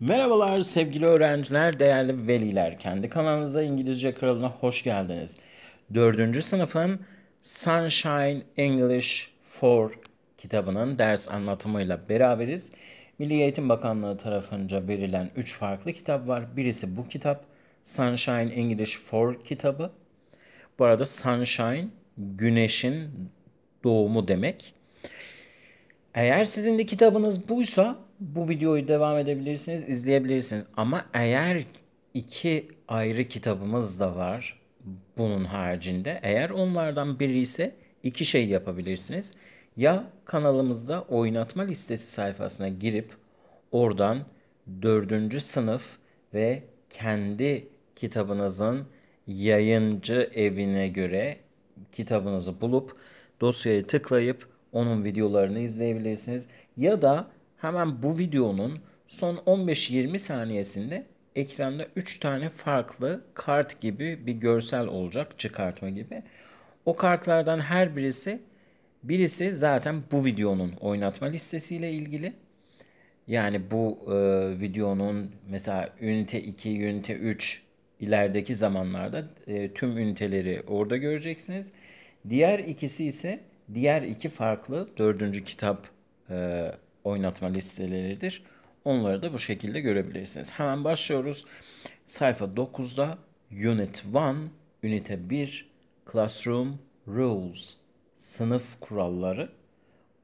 Merhabalar sevgili öğrenciler, değerli veliler. Kendi kanalınıza İngilizce Kralı'na hoş geldiniz. Dördüncü sınıfın Sunshine English for kitabının ders anlatımıyla beraberiz. Milli Eğitim Bakanlığı tarafınca verilen üç farklı kitap var. Birisi bu kitap, Sunshine English for kitabı. Bu arada Sunshine, güneşin doğumu demek. Eğer sizin de kitabınız buysa bu videoyu devam edebilirsiniz, izleyebilirsiniz. Ama eğer iki ayrı kitabımız da var bunun haricinde. Eğer onlardan biri ise iki şey yapabilirsiniz. Ya kanalımızda oynatma listesi sayfasına girip oradan dördüncü sınıf ve kendi kitabınızın yayıncı evine göre kitabınızı bulup dosyaya tıklayıp onun videolarını izleyebilirsiniz. Ya da hemen bu videonun son 15-20 saniyesinde ekranda 3 tane farklı kart gibi bir görsel olacak çıkartma gibi. O kartlardan her birisi birisi zaten bu videonun oynatma listesiyle ilgili. Yani bu e, videonun mesela ünite 2, ünite 3 ilerideki zamanlarda e, tüm üniteleri orada göreceksiniz. Diğer ikisi ise diğer iki farklı dördüncü kitap e, oynatma listeleridir. Onları da bu şekilde görebilirsiniz. Hemen başlıyoruz. Sayfa 9'da Unit 1, Ünite 1, Classroom Rules, sınıf kuralları.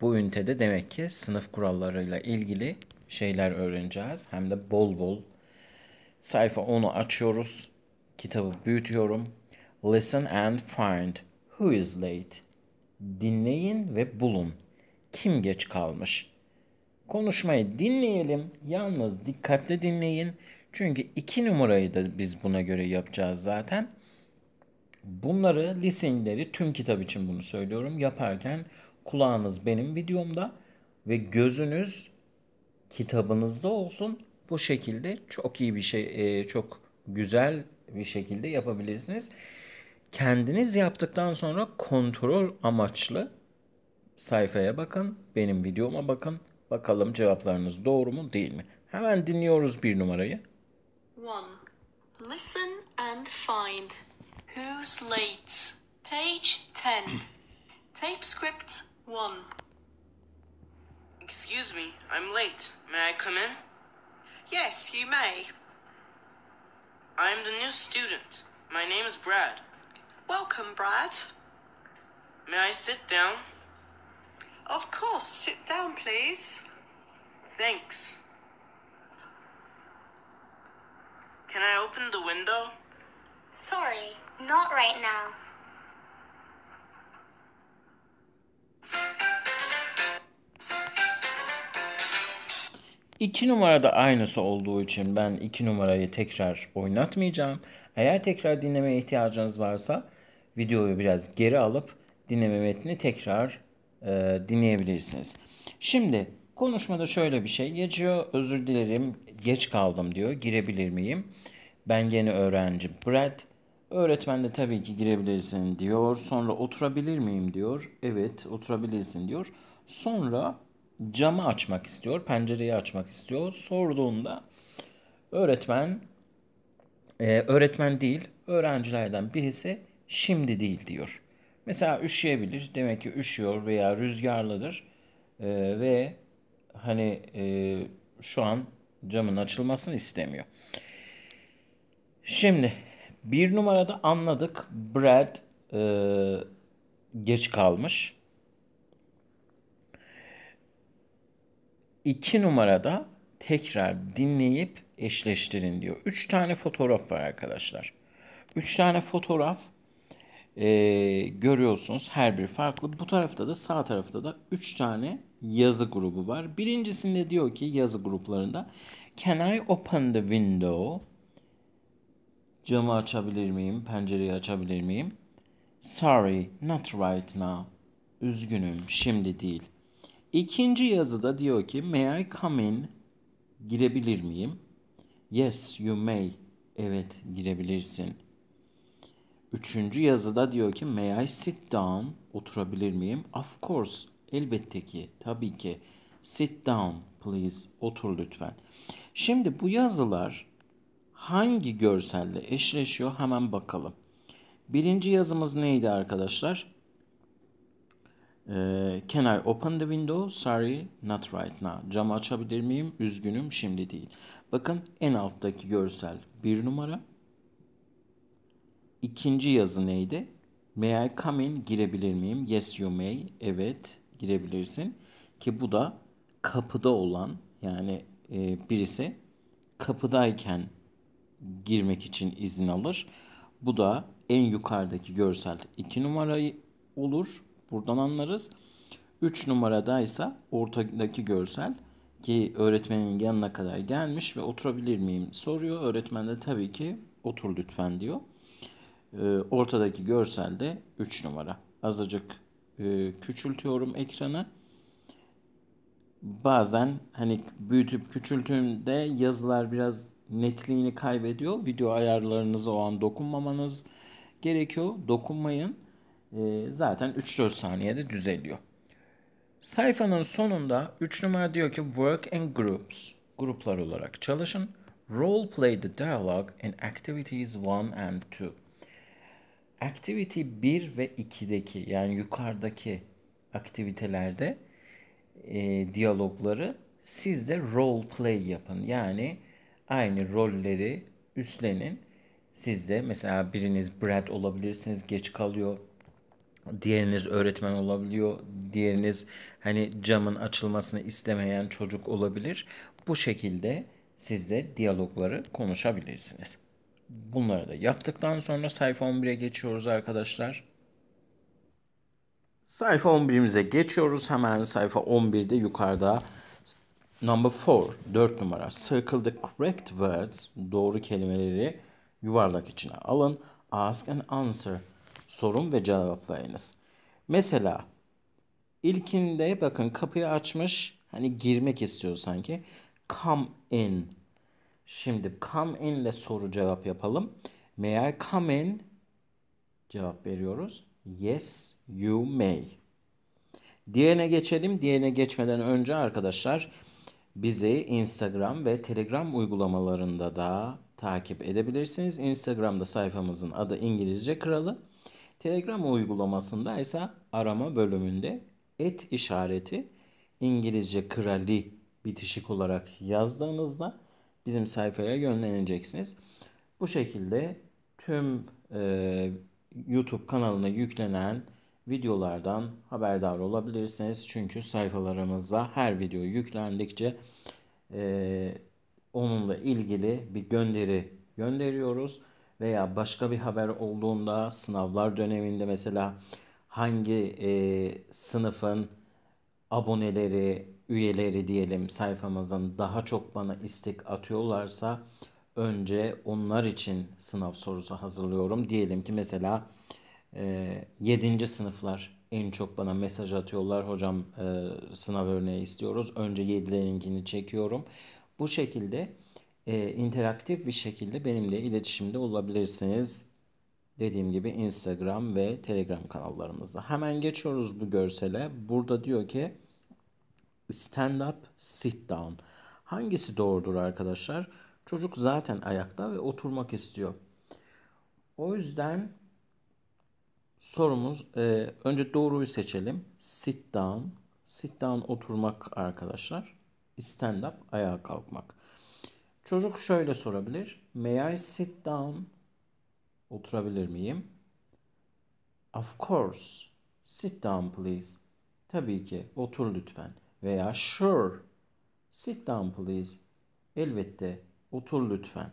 Bu ünitede demek ki sınıf kurallarıyla ilgili şeyler öğreneceğiz. Hem de bol bol. Sayfa 10'u açıyoruz. Kitabı büyütüyorum. Listen and find who is late. Dinleyin ve bulun. Kim geç kalmış? Konuşmayı dinleyelim. Yalnız dikkatle dinleyin. Çünkü iki numarayı da biz buna göre yapacağız zaten. Bunları listeningleri tüm kitap için bunu söylüyorum. Yaparken kulağınız benim videomda ve gözünüz kitabınızda olsun. Bu şekilde çok iyi bir şey, e, çok güzel bir şekilde yapabilirsiniz. Kendiniz yaptıktan sonra kontrol amaçlı sayfaya bakın, benim videoma bakın Bakalım cevaplarınız doğru mu değil mi? Hemen dinliyoruz bir numarayı. One. Listen and find. Who's late? Page 10. Tape script 1. Excuse me, I'm late. May I come in? Yes, you may. I'm the new student. My name is Brad. Welcome, Brad. May I sit down? Of course, sit down please. Thanks. Can I open the window? Sorry, not right now. İki numarada aynısı olduğu için ben iki numarayı tekrar oynatmayacağım. Eğer tekrar dinlemeye ihtiyacınız varsa videoyu biraz geri alıp dinleme metni tekrar e, dinleyebilirsiniz. Şimdi konuşmada şöyle bir şey geçiyor. Özür dilerim geç kaldım diyor. Girebilir miyim? Ben yeni öğrenci, Brad. Öğretmen de tabii ki girebilirsin diyor. Sonra oturabilir miyim diyor. Evet oturabilirsin diyor. Sonra camı açmak istiyor. Pencereyi açmak istiyor. Sorduğunda öğretmen e, öğretmen değil öğrencilerden birisi şimdi değil diyor. Mesela üşüyebilir. Demek ki üşüyor veya rüzgarlıdır. E, ve hani e, şu an camın açılmasını istemiyor. Şimdi bir numarada anladık. Brad e, geç kalmış. İki numarada tekrar dinleyip eşleştirin diyor. Üç tane fotoğraf var arkadaşlar. Üç tane fotoğraf e, görüyorsunuz her bir farklı. Bu tarafta da sağ tarafta da 3 tane yazı grubu var. Birincisinde diyor ki yazı gruplarında Can I open the window? Camı açabilir miyim? Pencereyi açabilir miyim? Sorry, not right now. Üzgünüm, şimdi değil. İkinci yazıda diyor ki May I come in? Girebilir miyim? Yes, you may. Evet, girebilirsin. Üçüncü yazıda diyor ki may I sit down? Oturabilir miyim? Of course. Elbette ki. Tabii ki. Sit down please. Otur lütfen. Şimdi bu yazılar hangi görselle eşleşiyor hemen bakalım. Birinci yazımız neydi arkadaşlar? Ee, can I open the window? Sorry, not right now. Cam açabilir miyim? Üzgünüm, şimdi değil. Bakın en alttaki görsel bir numara. İkinci yazı neydi? May I come in? Girebilir miyim? Yes you may. Evet girebilirsin. Ki bu da kapıda olan yani e, birisi kapıdayken girmek için izin alır. Bu da en yukarıdaki görsel 2 numarayı olur. Buradan anlarız. Üç numarada ise ortadaki görsel ki öğretmenin yanına kadar gelmiş ve oturabilir miyim soruyor. Öğretmen de tabii ki otur lütfen diyor. Ee, ortadaki görselde 3 numara. Azıcık e, küçültüyorum ekranı. Bazen hani büyütüp küçültüğümde yazılar biraz netliğini kaybediyor. Video ayarlarınızı o an dokunmamanız gerekiyor. Dokunmayın. Ee, zaten 3-4 saniyede düzeliyor. Sayfanın sonunda 3 numara diyor ki Work in Groups. Gruplar olarak çalışın. Role play the dialogue in activities 1 and 2. Activity 1 ve 2'deki yani yukarıdaki aktivitelerde e, diyalogları siz de role play yapın. Yani aynı rolleri üstlenin. Siz de mesela biriniz Brad olabilirsiniz, geç kalıyor. Diğeriniz öğretmen olabiliyor. Diğeriniz hani camın açılmasını istemeyen çocuk olabilir. Bu şekilde siz de diyalogları konuşabilirsiniz. Bunları da yaptıktan sonra sayfa 11'e geçiyoruz arkadaşlar. Sayfa 11'imize geçiyoruz. Hemen sayfa 11'de yukarıda number 4, 4 numara. Circle the correct words, doğru kelimeleri yuvarlak içine alın. Ask and answer, sorun ve cevaplayınız. Mesela ilkinde bakın kapıyı açmış, hani girmek istiyor sanki. Come in Şimdi come in ile soru cevap yapalım. May I come in? Cevap veriyoruz. Yes, you may. Diğerine geçelim. Diğerine geçmeden önce arkadaşlar bizi Instagram ve Telegram uygulamalarında da takip edebilirsiniz. Instagram'da sayfamızın adı İngilizce Kralı. Telegram uygulamasında ise arama bölümünde et işareti İngilizce Krali bitişik olarak yazdığınızda bizim sayfaya yönleneceksiniz. Bu şekilde tüm e, YouTube kanalına yüklenen videolardan haberdar olabilirsiniz. Çünkü sayfalarımıza her video yüklendikçe e, onunla ilgili bir gönderi gönderiyoruz. Veya başka bir haber olduğunda sınavlar döneminde mesela hangi e, sınıfın aboneleri üyeleri diyelim sayfamızın daha çok bana istek atıyorlarsa önce onlar için sınav sorusu hazırlıyorum. Diyelim ki mesela e, 7. sınıflar en çok bana mesaj atıyorlar. Hocam e, sınav örneği istiyoruz. Önce 7'lerinkini çekiyorum. Bu şekilde e, interaktif bir şekilde benimle iletişimde olabilirsiniz. Dediğim gibi Instagram ve Telegram kanallarımızda. Hemen geçiyoruz bu görsele. Burada diyor ki Stand up, sit down. Hangisi doğrudur arkadaşlar? Çocuk zaten ayakta ve oturmak istiyor. O yüzden sorumuz e, önce doğruyu seçelim. Sit down. Sit down oturmak arkadaşlar. Stand up ayağa kalkmak. Çocuk şöyle sorabilir. May I sit down? Oturabilir miyim? Of course. Sit down please. Tabii ki. Otur lütfen veya sure. Sit down please. Elbette otur lütfen.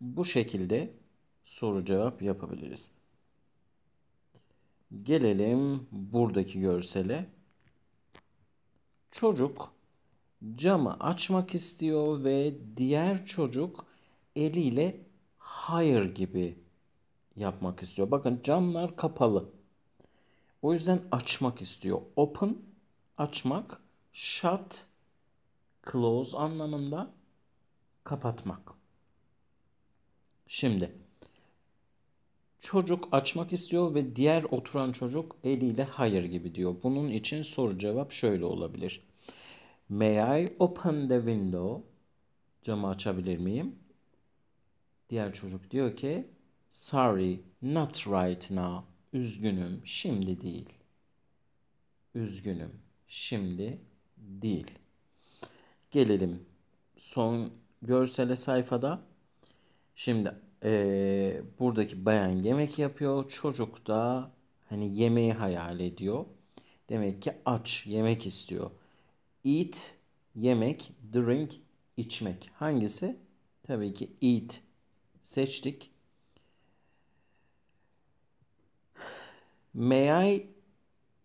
Bu şekilde soru cevap yapabiliriz. Gelelim buradaki görsele. Çocuk camı açmak istiyor ve diğer çocuk eliyle hayır gibi yapmak istiyor. Bakın camlar kapalı. O yüzden açmak istiyor. Open açmak shut close anlamında kapatmak. Şimdi çocuk açmak istiyor ve diğer oturan çocuk eliyle hayır gibi diyor. Bunun için soru cevap şöyle olabilir. May I open the window? Camı açabilir miyim? Diğer çocuk diyor ki sorry not right now. Üzgünüm şimdi değil. Üzgünüm şimdi değil. Gelelim son görsele sayfada. Şimdi e, buradaki bayan yemek yapıyor. Çocuk da hani yemeği hayal ediyor. Demek ki aç yemek istiyor. Eat yemek, drink içmek. Hangisi? Tabii ki eat seçtik. May I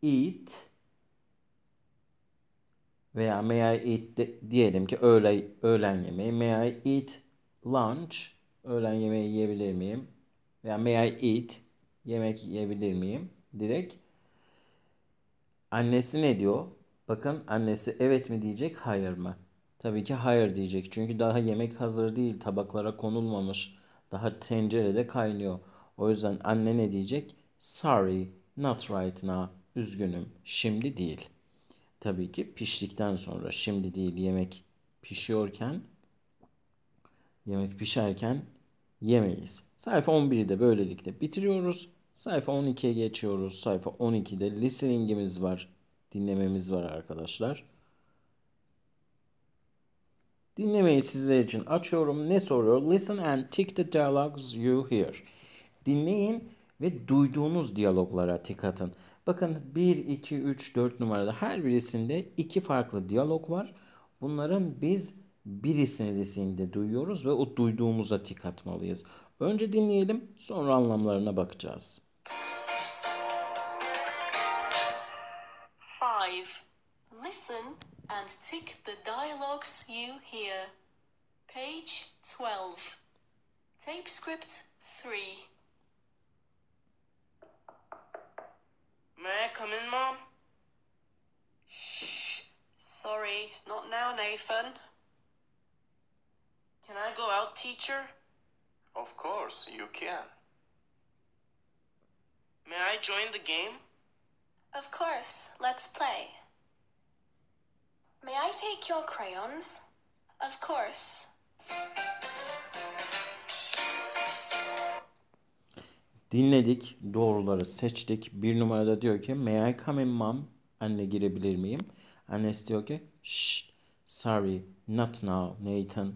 eat veya may I eat de, diyelim ki öğle, öğlen yemeği. May I eat lunch? Öğlen yemeği yiyebilir miyim? Veya may I eat? Yemek yiyebilir miyim? Direkt annesi ne diyor? Bakın annesi evet mi diyecek, hayır mı? Tabii ki hayır diyecek. Çünkü daha yemek hazır değil, tabaklara konulmamış. Daha tencerede kaynıyor. O yüzden anne ne diyecek? Sorry, not right now. Üzgünüm, şimdi değil.'' tabii ki piştikten sonra. Şimdi değil yemek pişiyorken yemek pişerken yemeyiz. Sayfa 11'i de böylelikle bitiriyoruz. Sayfa 12'ye geçiyoruz. Sayfa 12'de listening'imiz var. Dinlememiz var arkadaşlar. Dinlemeyi sizler için açıyorum. Ne soruyor? Listen and tick the dialogues you hear. Dinleyin ve duyduğunuz diyaloglara tik atın. Bakın 1, 2, 3, 4 numarada her birisinde iki farklı diyalog var. Bunların biz birisini lisinde duyuyoruz ve o duyduğumuza tik atmalıyız. Önce dinleyelim sonra anlamlarına bakacağız. Five. Listen and tick the dialogues you hear. Page 12. Tape script 3. May I come in, Mom? Shh. Sorry, not now, Nathan. Can I go out, teacher? Of course, you can. May I join the game? Of course, let's play. May I take your crayons? Of course. Dinledik, doğruları seçtik. Bir numarada diyor ki May I come in mom? Anne girebilir miyim? Annesi diyor ki shh, sorry, not now Nathan.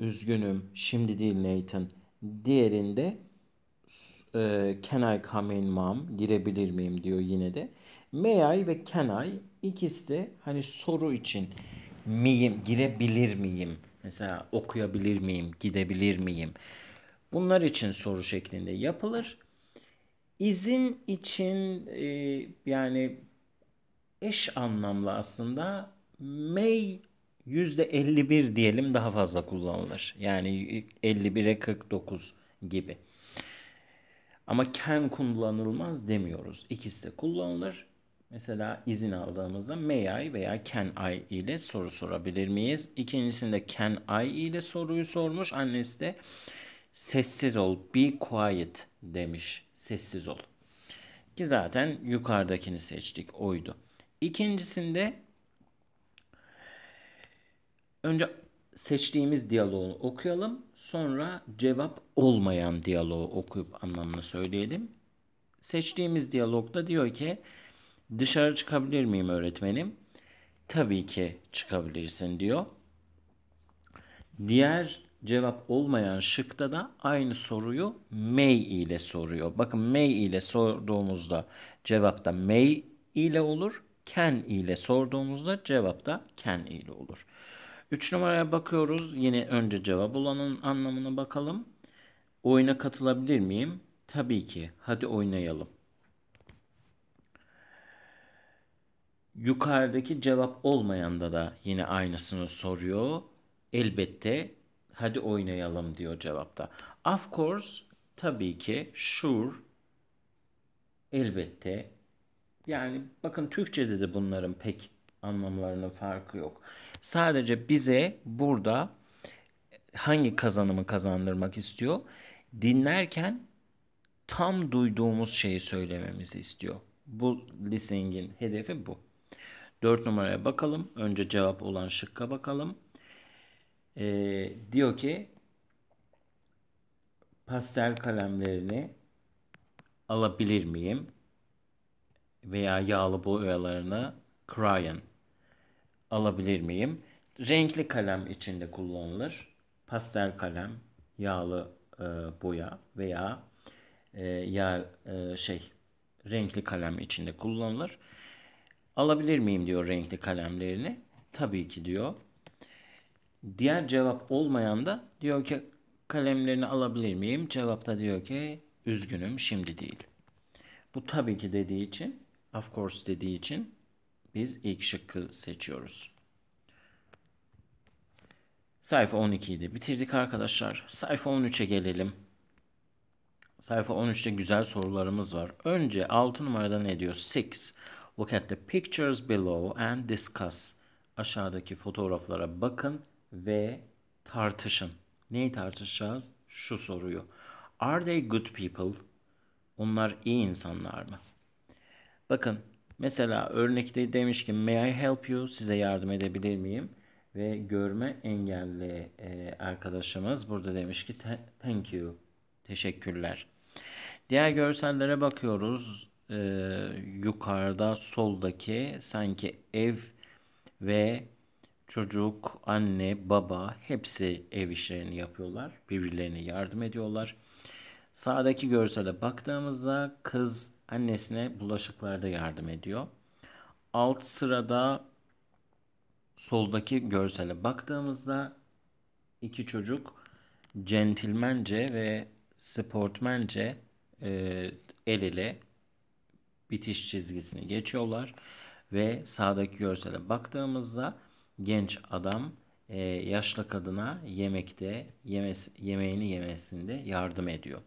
Üzgünüm, şimdi değil Nathan. Diğerinde e, Can I come in mom? Girebilir miyim diyor yine de. May I ve can I ikisi de hani soru için miyim, girebilir miyim? Mesela okuyabilir miyim, gidebilir miyim? Bunlar için soru şeklinde yapılır. İzin için e, yani eş anlamlı aslında may %51 diyelim daha fazla kullanılır. Yani 51'e 49 gibi. Ama can kullanılmaz demiyoruz. İkisi de kullanılır. Mesela izin aldığımızda may I veya can I ile soru sorabilir miyiz? İkincisinde can I ile soruyu sormuş. Annesi de Sessiz ol. Be quiet demiş. Sessiz ol. Ki zaten yukarıdakini seçtik. Oydu. İkincisinde önce seçtiğimiz diyaloğu okuyalım. Sonra cevap olmayan diyaloğu okuyup anlamını söyleyelim. Seçtiğimiz diyalogda diyor ki dışarı çıkabilir miyim öğretmenim? Tabii ki çıkabilirsin diyor. Diğer cevap olmayan şıkta da aynı soruyu may ile soruyor. Bakın may ile sorduğumuzda cevapta may ile olur. Can ile sorduğumuzda cevapta can ile olur. 3 numaraya bakıyoruz. Yine önce cevap olanın anlamına bakalım. Oyuna katılabilir miyim? Tabii ki. Hadi oynayalım. Yukarıdaki cevap olmayanda da yine aynısını soruyor. Elbette hadi oynayalım diyor cevapta. Of course tabii ki sure elbette yani bakın Türkçe'de de bunların pek anlamlarının farkı yok. Sadece bize burada hangi kazanımı kazandırmak istiyor? Dinlerken tam duyduğumuz şeyi söylememizi istiyor. Bu listening'in hedefi bu. 4 numaraya bakalım. Önce cevap olan şıkka bakalım e, diyor ki pastel kalemlerini alabilir miyim? Veya yağlı boyalarını crayon alabilir miyim? Renkli kalem içinde kullanılır. Pastel kalem, yağlı e, boya veya e, yağ e, şey renkli kalem içinde kullanılır. Alabilir miyim diyor renkli kalemlerini. Tabii ki diyor. Diğer cevap olmayan da diyor ki kalemlerini alabilir miyim? Cevapta diyor ki üzgünüm şimdi değil. Bu tabii ki dediği için of course dediği için biz ilk şıkkı seçiyoruz. Sayfa 12'yi de bitirdik arkadaşlar. Sayfa 13'e gelelim. Sayfa 13'te güzel sorularımız var. Önce 6 numarada ne diyor? 6. Look at the pictures below and discuss. Aşağıdaki fotoğraflara bakın ve tartışın. Neyi tartışacağız? Şu soruyu. Are they good people? Onlar iyi insanlar mı? Bakın mesela örnekte demiş ki may I help you? Size yardım edebilir miyim? Ve görme engelli e, arkadaşımız burada demiş ki thank you. Teşekkürler. Diğer görsellere bakıyoruz. Ee, yukarıda soldaki sanki ev ve Çocuk, anne, baba hepsi ev işlerini yapıyorlar. Birbirlerine yardım ediyorlar. Sağdaki görsele baktığımızda kız annesine bulaşıklarda yardım ediyor. Alt sırada soldaki görsele baktığımızda iki çocuk centilmence ve sportmence e, el ele bitiş çizgisini geçiyorlar ve sağdaki görsele baktığımızda genç adam e, yaşlı kadına yemekte yemes, yemeğini yemesinde yardım ediyor.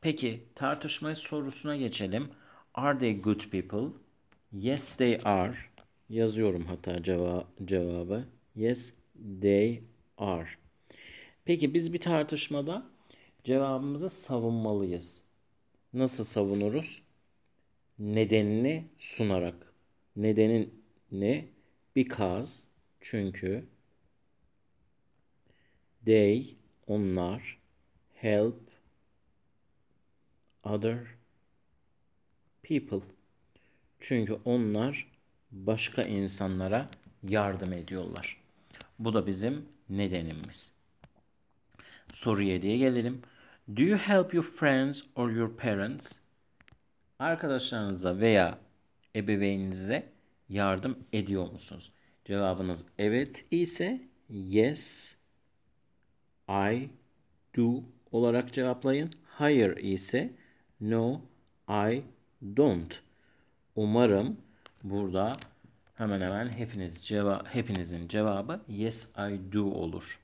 Peki tartışma sorusuna geçelim. Are they good people? Yes they are. Yazıyorum hata cevabı. Yes they are. Peki biz bir tartışmada cevabımızı savunmalıyız. Nasıl savunuruz? Nedenini sunarak. Nedenin ne? Because çünkü they onlar help other people. Çünkü onlar başka insanlara yardım ediyorlar. Bu da bizim nedenimiz. Soru 7'ye gelelim. Do you help your friends or your parents? Arkadaşlarınıza veya ebeveyninize yardım ediyor musunuz? Cevabınız evet ise yes, I do olarak cevaplayın. Hayır ise no, I don't. Umarım burada hemen hemen hepiniz ceva hepinizin cevabı yes I do olur.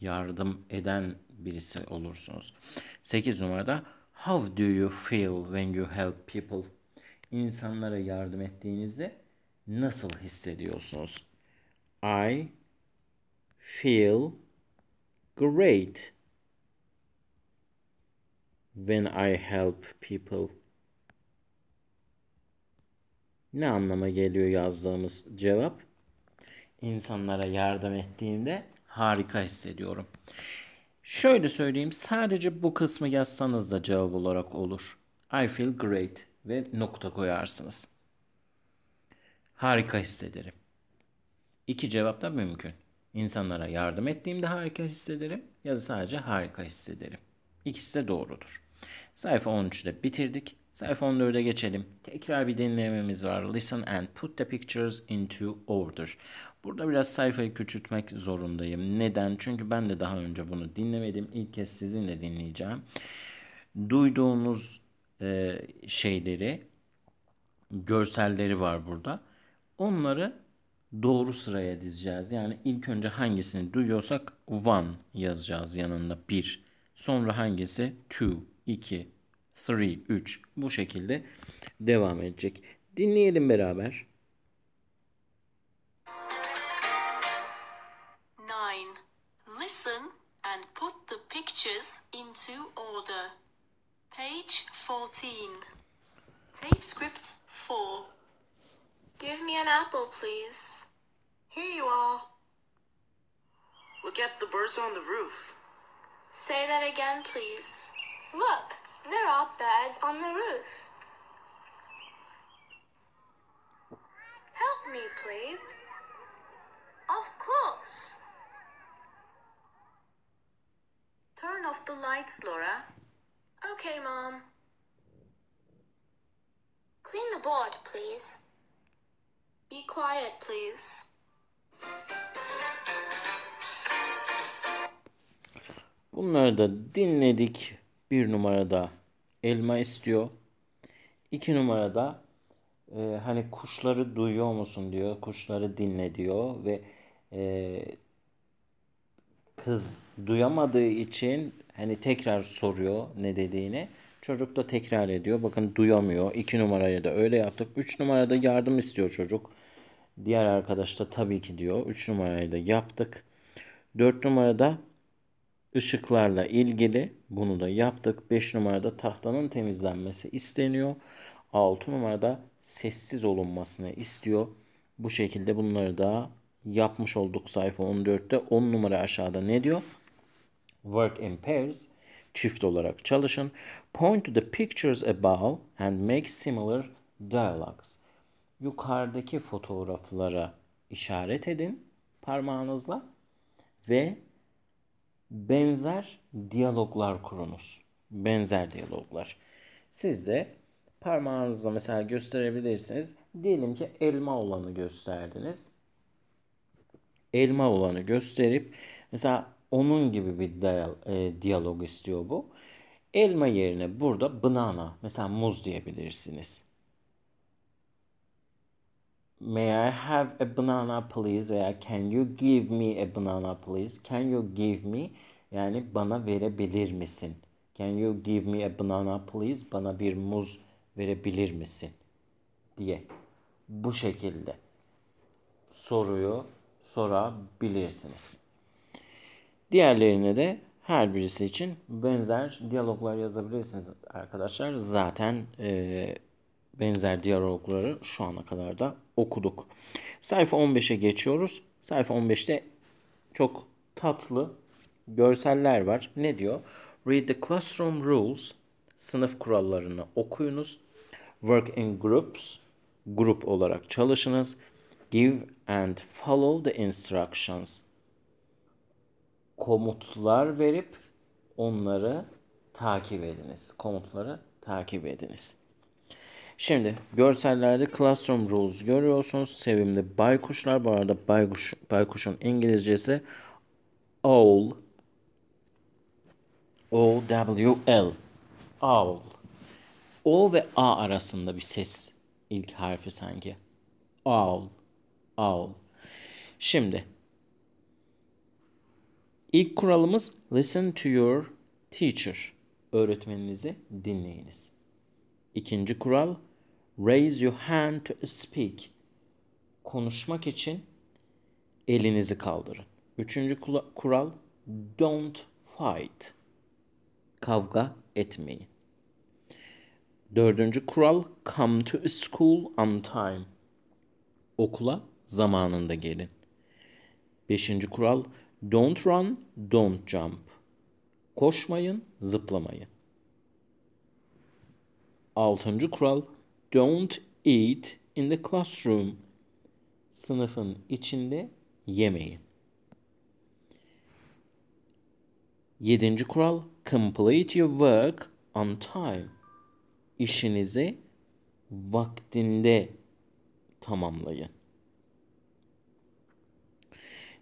Yardım eden birisi olursunuz. 8 numarada how do you feel when you help people? İnsanlara yardım ettiğinizde nasıl hissediyorsunuz? I feel great when I help people. Ne anlama geliyor yazdığımız cevap? İnsanlara yardım ettiğimde harika hissediyorum. Şöyle söyleyeyim sadece bu kısmı yazsanız da cevap olarak olur. I feel great ve nokta koyarsınız. Harika hissederim. İki cevap da mümkün. İnsanlara yardım ettiğimde harika hissederim ya da sadece harika hissederim. İkisi de doğrudur. Sayfa 13'de bitirdik. Sayfa 14'e geçelim. Tekrar bir dinlememiz var. Listen and put the pictures into order. Burada biraz sayfayı küçültmek zorundayım. Neden? Çünkü ben de daha önce bunu dinlemedim. İlk kez sizinle dinleyeceğim. Duyduğunuz e, şeyleri, görselleri var burada. Onları doğru sıraya dizeceğiz. Yani ilk önce hangisini duyuyorsak one yazacağız yanında bir. Sonra hangisi two, iki, three, üç. Bu şekilde devam edecek. Dinleyelim beraber. Nine. Listen and put the pictures into order. Page 14. Tape script 4. Give me an apple, please. Here you are. Look at the birds on the roof. Say that again, please. Look, there are birds on the roof. Help me, please. Of course. Turn off the lights, Laura. Okay, Mom. Clean the board, please. Be quiet, please. Bunları da dinledik. Bir numarada elma istiyor. İki numarada e, hani kuşları duyuyor musun diyor. Kuşları dinle diyor ve e, kız duyamadığı için hani tekrar soruyor ne dediğini. Çocuk da tekrar ediyor. Bakın duyamıyor. İki numaraya da öyle yaptık. Üç numarada yardım istiyor çocuk. Diğer arkadaş da tabii ki diyor. 3 numarayı da yaptık. 4 numarada ışıklarla ilgili bunu da yaptık. 5 numarada tahtanın temizlenmesi isteniyor. 6 numarada sessiz olunmasını istiyor. Bu şekilde bunları da yapmış olduk sayfa 14'te. 10 numara aşağıda ne diyor? Work in pairs. Çift olarak çalışın. Point to the pictures above and make similar dialogues yukarıdaki fotoğraflara işaret edin parmağınızla ve benzer diyaloglar kurunuz. Benzer diyaloglar. Siz de parmağınızla mesela gösterebilirsiniz. Diyelim ki elma olanı gösterdiniz. Elma olanı gösterip mesela onun gibi bir e, diyalog istiyor bu. Elma yerine burada banana mesela muz diyebilirsiniz. May I have a banana please? Veya can you give me a banana please? Can you give me? Yani bana verebilir misin? Can you give me a banana please? Bana bir muz verebilir misin? Diye bu şekilde soruyu sorabilirsiniz. Diğerlerine de her birisi için benzer diyaloglar yazabilirsiniz arkadaşlar. Zaten e, benzer diyalogları şu ana kadar da okuduk. Sayfa 15'e geçiyoruz. Sayfa 15'te çok tatlı görseller var. Ne diyor? Read the classroom rules. Sınıf kurallarını okuyunuz. Work in groups. Grup olarak çalışınız. Give and follow the instructions. Komutlar verip onları takip ediniz. Komutları takip ediniz. Şimdi görsellerde Classroom Rules görüyorsunuz. Sevimli baykuşlar. Bu arada baykuş, baykuşun İngilizcesi owl. O-W-L. Owl. O ve A arasında bir ses ilk harfi sanki. Owl. Owl. Şimdi ilk kuralımız listen to your teacher. Öğretmeninizi dinleyiniz. İkinci kural Raise your hand to speak. Konuşmak için elinizi kaldırın. Üçüncü kural don't fight. Kavga etmeyin. Dördüncü kural come to school on time. Okula zamanında gelin. Beşinci kural don't run, don't jump. Koşmayın, zıplamayın. Altıncı kural Don't eat in the classroom. Sınıfın içinde yemeyin. Yedinci kural. Complete your work on time. İşinizi vaktinde tamamlayın.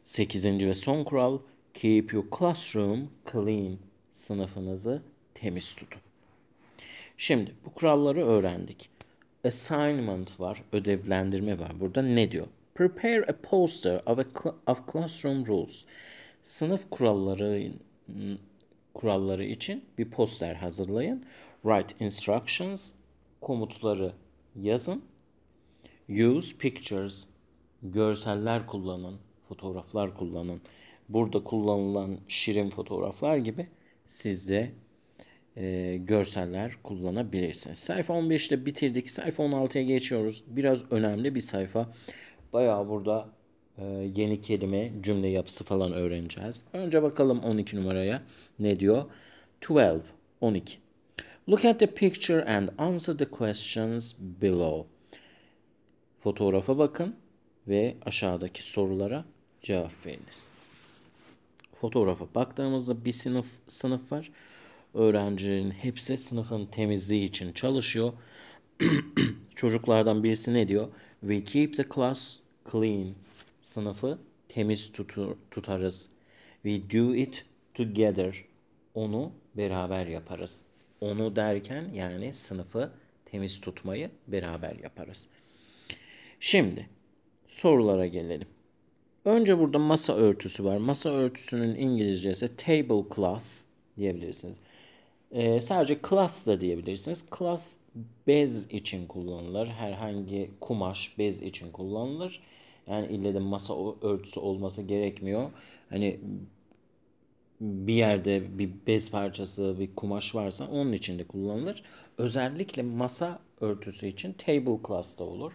Sekizinci ve son kural. Keep your classroom clean. Sınıfınızı temiz tutun. Şimdi bu kuralları öğrendik assignment var, ödevlendirme var. Burada ne diyor? Prepare a poster of, a cl of classroom rules. Sınıf kuralları kuralları için bir poster hazırlayın. Write instructions, komutları yazın. Use pictures, görseller kullanın, fotoğraflar kullanın. Burada kullanılan şirin fotoğraflar gibi sizde e, görseller kullanabilirsiniz. Sayfa 15'te bitirdik. Sayfa 16'ya geçiyoruz. Biraz önemli bir sayfa. Bayağı burada e, yeni kelime, cümle yapısı falan öğreneceğiz. Önce bakalım 12 numaraya ne diyor? 12, 12. Look at the picture and answer the questions below. Fotoğrafa bakın ve aşağıdaki sorulara cevap veriniz. Fotoğrafa baktığımızda bir sınıf sınıf var. Öğrencinin hepsi sınıfın temizliği için çalışıyor. Çocuklardan birisi ne diyor? We keep the class clean. Sınıfı temiz tutur, tutarız. We do it together. Onu beraber yaparız. Onu derken yani sınıfı temiz tutmayı beraber yaparız. Şimdi sorulara gelelim. Önce burada masa örtüsü var. Masa örtüsünün İngilizcesi table cloth diyebilirsiniz. E, sadece class da diyebilirsiniz. Class bez için kullanılır. Herhangi kumaş bez için kullanılır. Yani ille de masa örtüsü olması gerekmiyor. Hani bir yerde bir bez parçası, bir kumaş varsa onun için de kullanılır. Özellikle masa örtüsü için table class da olur.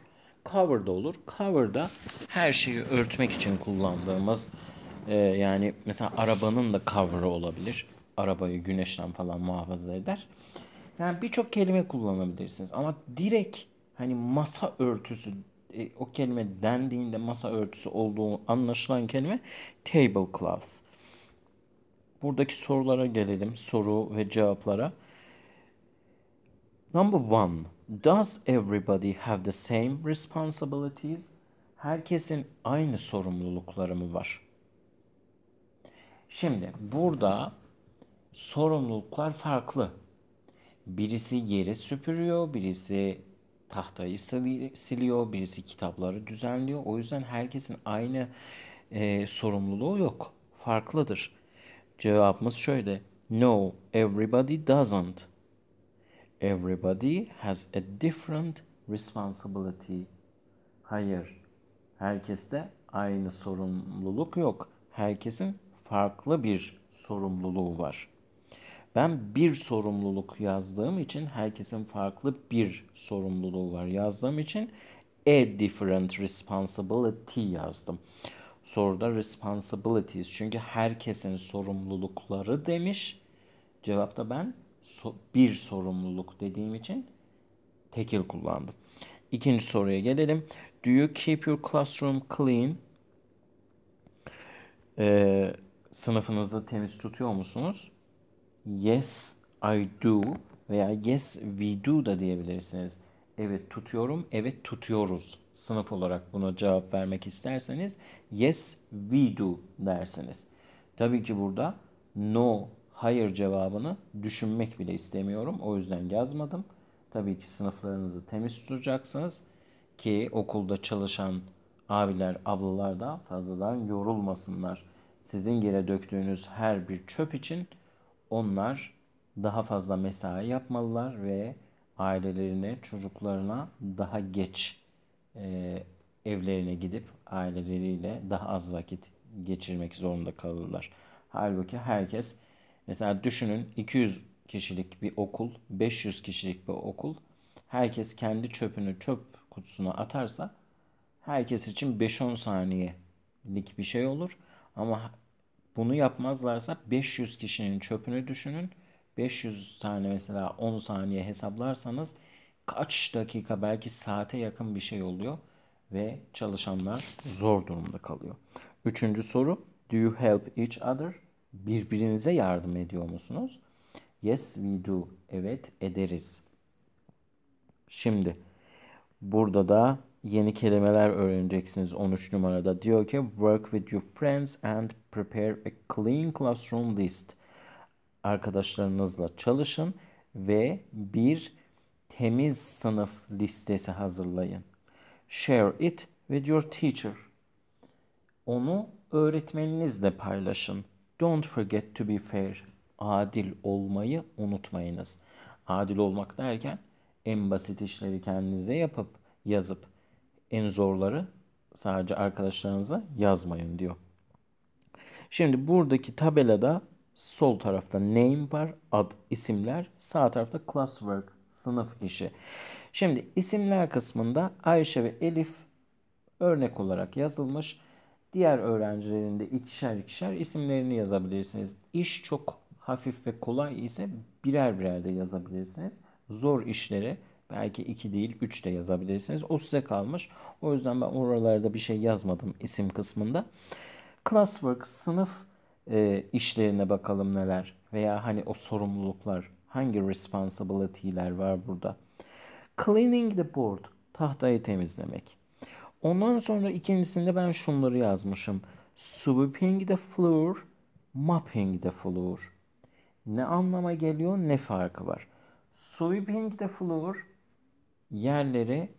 Cover da olur. Cover da her şeyi örtmek için kullandığımız e, yani mesela arabanın da cover'ı olabilir arabayı güneşten falan muhafaza eder. Yani birçok kelime kullanabilirsiniz ama direkt hani masa örtüsü e, o kelime dendiğinde masa örtüsü olduğu anlaşılan kelime tablecloth. Buradaki sorulara gelelim. Soru ve cevaplara. Number one. Does everybody have the same responsibilities? Herkesin aynı sorumlulukları mı var? Şimdi burada sorumluluklar farklı. Birisi yeri süpürüyor, birisi tahtayı siliyor, birisi kitapları düzenliyor. O yüzden herkesin aynı e, sorumluluğu yok. Farklıdır. Cevabımız şöyle. No, everybody doesn't. Everybody has a different responsibility. Hayır. Herkeste aynı sorumluluk yok. Herkesin farklı bir sorumluluğu var. Ben bir sorumluluk yazdığım için herkesin farklı bir sorumluluğu var yazdığım için a different responsibility yazdım. Soruda responsibilities çünkü herkesin sorumlulukları demiş. Cevapta ben so bir sorumluluk dediğim için tekil kullandım. İkinci soruya gelelim. Do you keep your classroom clean? Ee, sınıfınızı temiz tutuyor musunuz? yes I do veya yes we do da diyebilirsiniz. Evet tutuyorum, evet tutuyoruz sınıf olarak buna cevap vermek isterseniz yes we do dersiniz. Tabii ki burada no, hayır cevabını düşünmek bile istemiyorum. O yüzden yazmadım. Tabii ki sınıflarınızı temiz tutacaksınız ki okulda çalışan abiler, ablalar da fazladan yorulmasınlar. Sizin yere döktüğünüz her bir çöp için onlar daha fazla mesai yapmalılar ve ailelerine, çocuklarına daha geç e, evlerine gidip aileleriyle daha az vakit geçirmek zorunda kalırlar. Halbuki herkes mesela düşünün 200 kişilik bir okul, 500 kişilik bir okul herkes kendi çöpünü çöp kutusuna atarsa herkes için 5-10 saniyelik bir şey olur. Ama bunu yapmazlarsa 500 kişinin çöpünü düşünün. 500 tane mesela 10 saniye hesaplarsanız kaç dakika belki saate yakın bir şey oluyor ve çalışanlar zor durumda kalıyor. Üçüncü soru Do you help each other? Birbirinize yardım ediyor musunuz? Yes we do. Evet ederiz. Şimdi burada da yeni kelimeler öğreneceksiniz 13 numarada. Diyor ki work with your friends and prepare a clean classroom list. Arkadaşlarınızla çalışın ve bir temiz sınıf listesi hazırlayın. Share it with your teacher. Onu öğretmeninizle paylaşın. Don't forget to be fair. Adil olmayı unutmayınız. Adil olmak derken en basit işleri kendinize yapıp yazıp en zorları sadece arkadaşlarınıza yazmayın diyor. Şimdi buradaki tabelada sol tarafta name var, ad, isimler. Sağ tarafta classwork, sınıf işi. Şimdi isimler kısmında Ayşe ve Elif örnek olarak yazılmış. Diğer öğrencilerin de ikişer ikişer isimlerini yazabilirsiniz. İş çok hafif ve kolay ise birer birer de yazabilirsiniz. Zor işleri Belki 2 değil 3 de yazabilirsiniz. O size kalmış. O yüzden ben oralarda bir şey yazmadım isim kısmında. Classwork sınıf e, işlerine bakalım neler veya hani o sorumluluklar hangi responsibility'ler var burada. Cleaning the board tahtayı temizlemek. Ondan sonra ikincisinde ben şunları yazmışım. Sweeping the floor, mapping the floor. Ne anlama geliyor ne farkı var. Sweeping the floor yerleri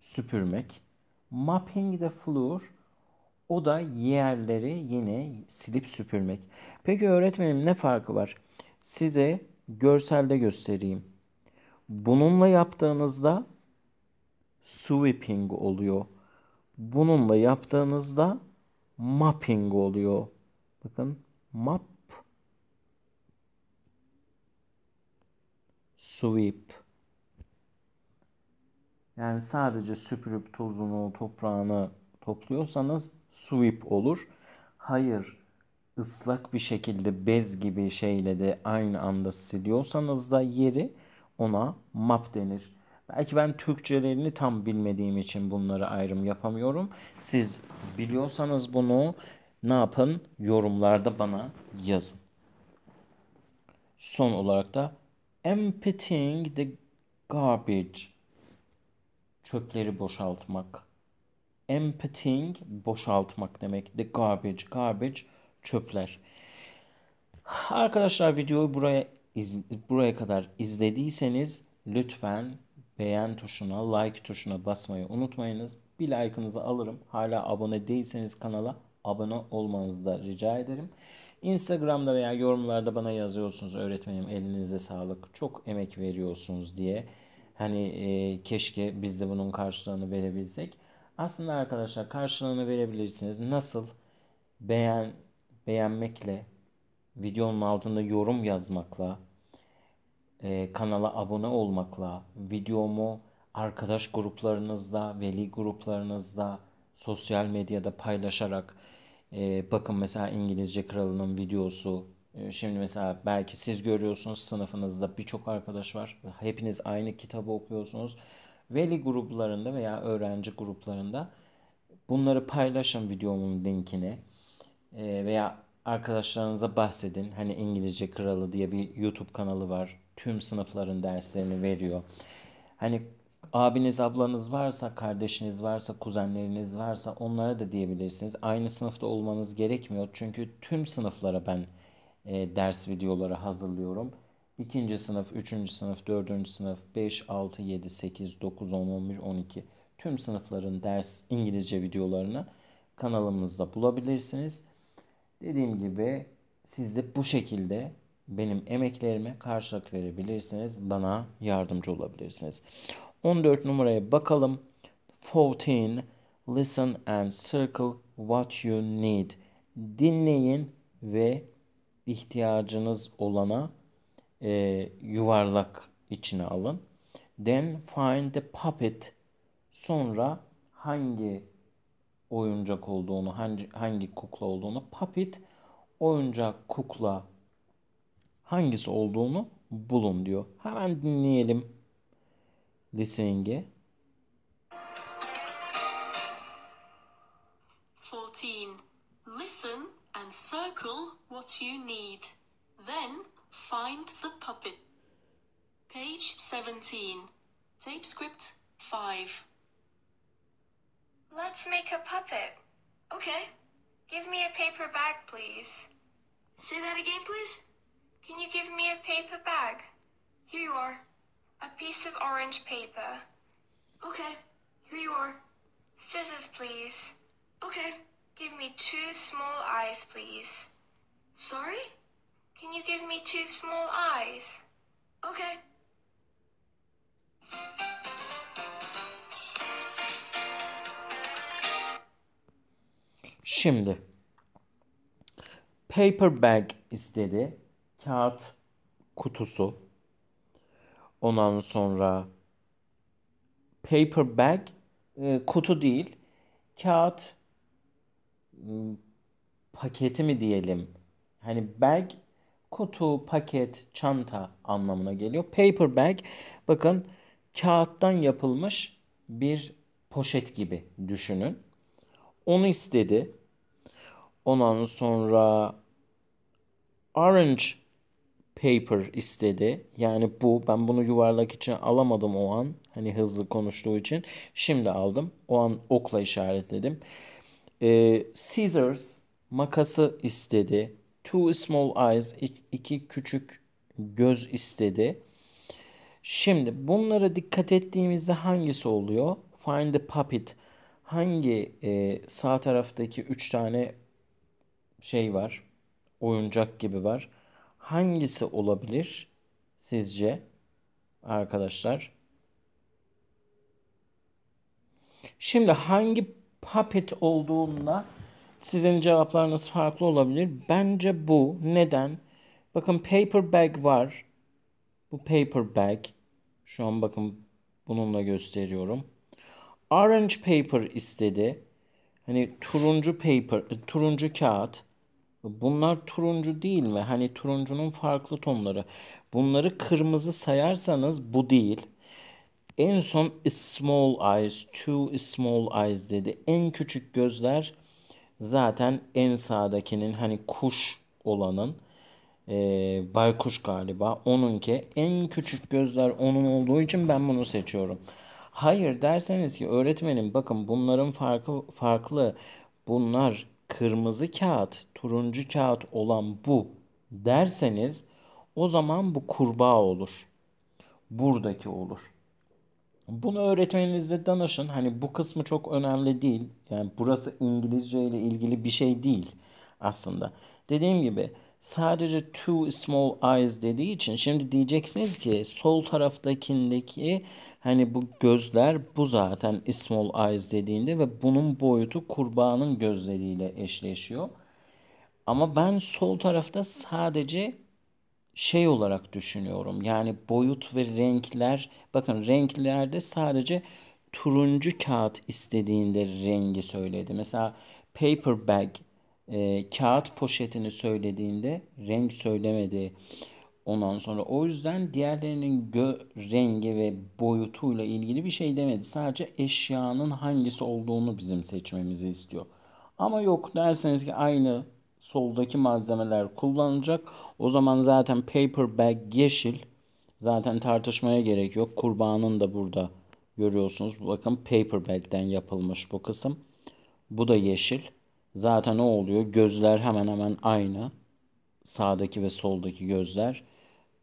süpürmek. Mopping the floor o da yerleri yine silip süpürmek. Peki öğretmenim ne farkı var? Size görselde göstereyim. Bununla yaptığınızda sweeping oluyor. Bununla yaptığınızda mapping oluyor. Bakın map sweep yani sadece süpürüp tozunu, toprağını topluyorsanız sweep olur. Hayır, ıslak bir şekilde bez gibi şeyle de aynı anda siliyorsanız da yeri ona map denir. Belki ben Türkçelerini tam bilmediğim için bunları ayrım yapamıyorum. Siz biliyorsanız bunu ne yapın? Yorumlarda bana yazın. Son olarak da emptying the garbage çöpleri boşaltmak. Emptying boşaltmak demek. The garbage, garbage çöpler. Arkadaşlar videoyu buraya iz, buraya kadar izlediyseniz lütfen beğen tuşuna, like tuşuna basmayı unutmayınız. Bir like'ınızı alırım. Hala abone değilseniz kanala abone olmanızı da rica ederim. Instagram'da veya yorumlarda bana yazıyorsunuz öğretmenim elinize sağlık çok emek veriyorsunuz diye. Hani e, keşke biz de bunun karşılığını verebilsek. Aslında arkadaşlar karşılığını verebilirsiniz. Nasıl? Beğen, beğenmekle, videonun altında yorum yazmakla, e, kanala abone olmakla, videomu arkadaş gruplarınızda, veli gruplarınızda, sosyal medyada paylaşarak e, bakın mesela İngilizce Kralı'nın videosu ee, şimdi mesela belki siz görüyorsunuz sınıfınızda birçok arkadaş var. Hepiniz aynı kitabı okuyorsunuz. Veli gruplarında veya öğrenci gruplarında bunları paylaşın videomun linkini. Ee, veya arkadaşlarınıza bahsedin. Hani İngilizce Kralı diye bir YouTube kanalı var. Tüm sınıfların derslerini veriyor. Hani abiniz, ablanız varsa, kardeşiniz varsa, kuzenleriniz varsa onlara da diyebilirsiniz. Aynı sınıfta olmanız gerekmiyor. Çünkü tüm sınıflara ben e, ders videoları hazırlıyorum. 2. sınıf, 3. sınıf, 4. sınıf, 5, 6, 7, 8, 9, 10, 11, 12 tüm sınıfların ders İngilizce videolarını kanalımızda bulabilirsiniz. Dediğim gibi siz de bu şekilde benim emeklerime karşılık verebilirsiniz. Bana yardımcı olabilirsiniz. 14 numaraya bakalım. 14. Listen and circle what you need. Dinleyin ve ihtiyacınız olana e, yuvarlak içine alın. Then find the puppet. Sonra hangi oyuncak olduğunu, hangi, hangi kukla olduğunu, puppet oyuncak kukla hangisi olduğunu bulun diyor. Hemen dinleyelim listening'i. circle what you need. Then, find the puppet. Page 17. Tape script 5. Let's make a puppet. Okay. Give me a paper bag, please. Say that again, please. Can you give me a paper bag? Here you are. A piece of orange paper. Okay. Here you are. Scissors, please. Okay. Give me two small eyes, please. Sorry? Can you give me two small eyes? Okay. Şimdi paper bag istedi. Kağıt kutusu. Ondan sonra paper bag e, kutu değil. Kağıt paketi mi diyelim? Hani bag kutu, paket, çanta anlamına geliyor. Paper bag bakın kağıttan yapılmış bir poşet gibi düşünün. Onu istedi. Ondan sonra orange paper istedi. Yani bu ben bunu yuvarlak için alamadım o an. Hani hızlı konuştuğu için. Şimdi aldım. O an okla işaretledim. E, ee, scissors makası istedi. Two small eyes iki küçük göz istedi. Şimdi bunlara dikkat ettiğimizde hangisi oluyor? Find the puppet. Hangi e, sağ taraftaki üç tane şey var? Oyuncak gibi var. Hangisi olabilir sizce arkadaşlar? Şimdi hangi puppet olduğunda sizin cevaplarınız farklı olabilir. Bence bu. Neden? Bakın paper bag var. Bu paper bag. Şu an bakın bununla gösteriyorum. Orange paper istedi. Hani turuncu paper, e, turuncu kağıt. Bunlar turuncu değil mi? Hani turuncunun farklı tonları. Bunları kırmızı sayarsanız bu değil. En son small eyes, two small eyes dedi. En küçük gözler zaten en sağdakinin hani kuş olanın e, baykuş galiba onunki en küçük gözler onun olduğu için ben bunu seçiyorum. Hayır derseniz ki öğretmenim bakın bunların farkı farklı. Bunlar kırmızı kağıt, turuncu kağıt olan bu derseniz o zaman bu kurbağa olur. Buradaki olur. Bunu öğretmeninizle danışın. Hani bu kısmı çok önemli değil. Yani burası İngilizce ile ilgili bir şey değil aslında. Dediğim gibi sadece two small eyes dediği için şimdi diyeceksiniz ki sol taraftakindeki hani bu gözler bu zaten small eyes dediğinde ve bunun boyutu kurbağanın gözleriyle eşleşiyor. Ama ben sol tarafta sadece şey olarak düşünüyorum. Yani boyut ve renkler bakın renklerde sadece turuncu kağıt istediğinde rengi söyledi. Mesela paper bag e, kağıt poşetini söylediğinde renk söylemedi. Ondan sonra o yüzden diğerlerinin gö rengi ve boyutuyla ilgili bir şey demedi. Sadece eşyanın hangisi olduğunu bizim seçmemizi istiyor. Ama yok derseniz ki aynı soldaki malzemeler kullanacak O zaman zaten paper bag yeşil. Zaten tartışmaya gerek yok. Kurbanın da burada görüyorsunuz. Bakın paper bag'den yapılmış bu kısım. Bu da yeşil. Zaten o oluyor. Gözler hemen hemen aynı. Sağdaki ve soldaki gözler.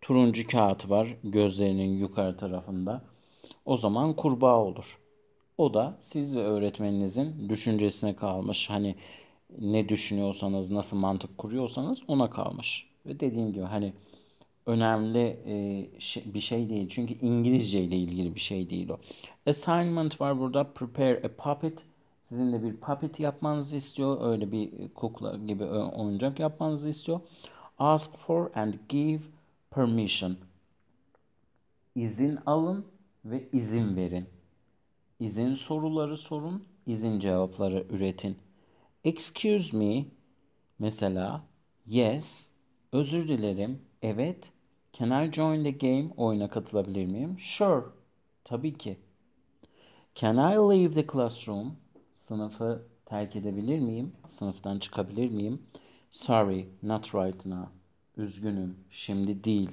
Turuncu kağıt var gözlerinin yukarı tarafında. O zaman kurbağa olur. O da siz ve öğretmeninizin düşüncesine kalmış. Hani ne düşünüyorsanız, nasıl mantık kuruyorsanız ona kalmış. Ve dediğim gibi hani önemli e, şey, bir şey değil. Çünkü İngilizce ile ilgili bir şey değil o. Assignment var burada. Prepare a puppet. Sizin de bir puppet yapmanızı istiyor. Öyle bir kukla gibi e, oyuncak yapmanızı istiyor. Ask for and give permission. İzin alın ve izin verin. İzin soruları sorun, izin cevapları üretin. Excuse me mesela yes, özür dilerim, evet. Can I join the game? Oyuna katılabilir miyim? Sure. Tabii ki. Can I leave the classroom? Sınıfı terk edebilir miyim? Sınıftan çıkabilir miyim? Sorry, not right now. Üzgünüm, şimdi değil.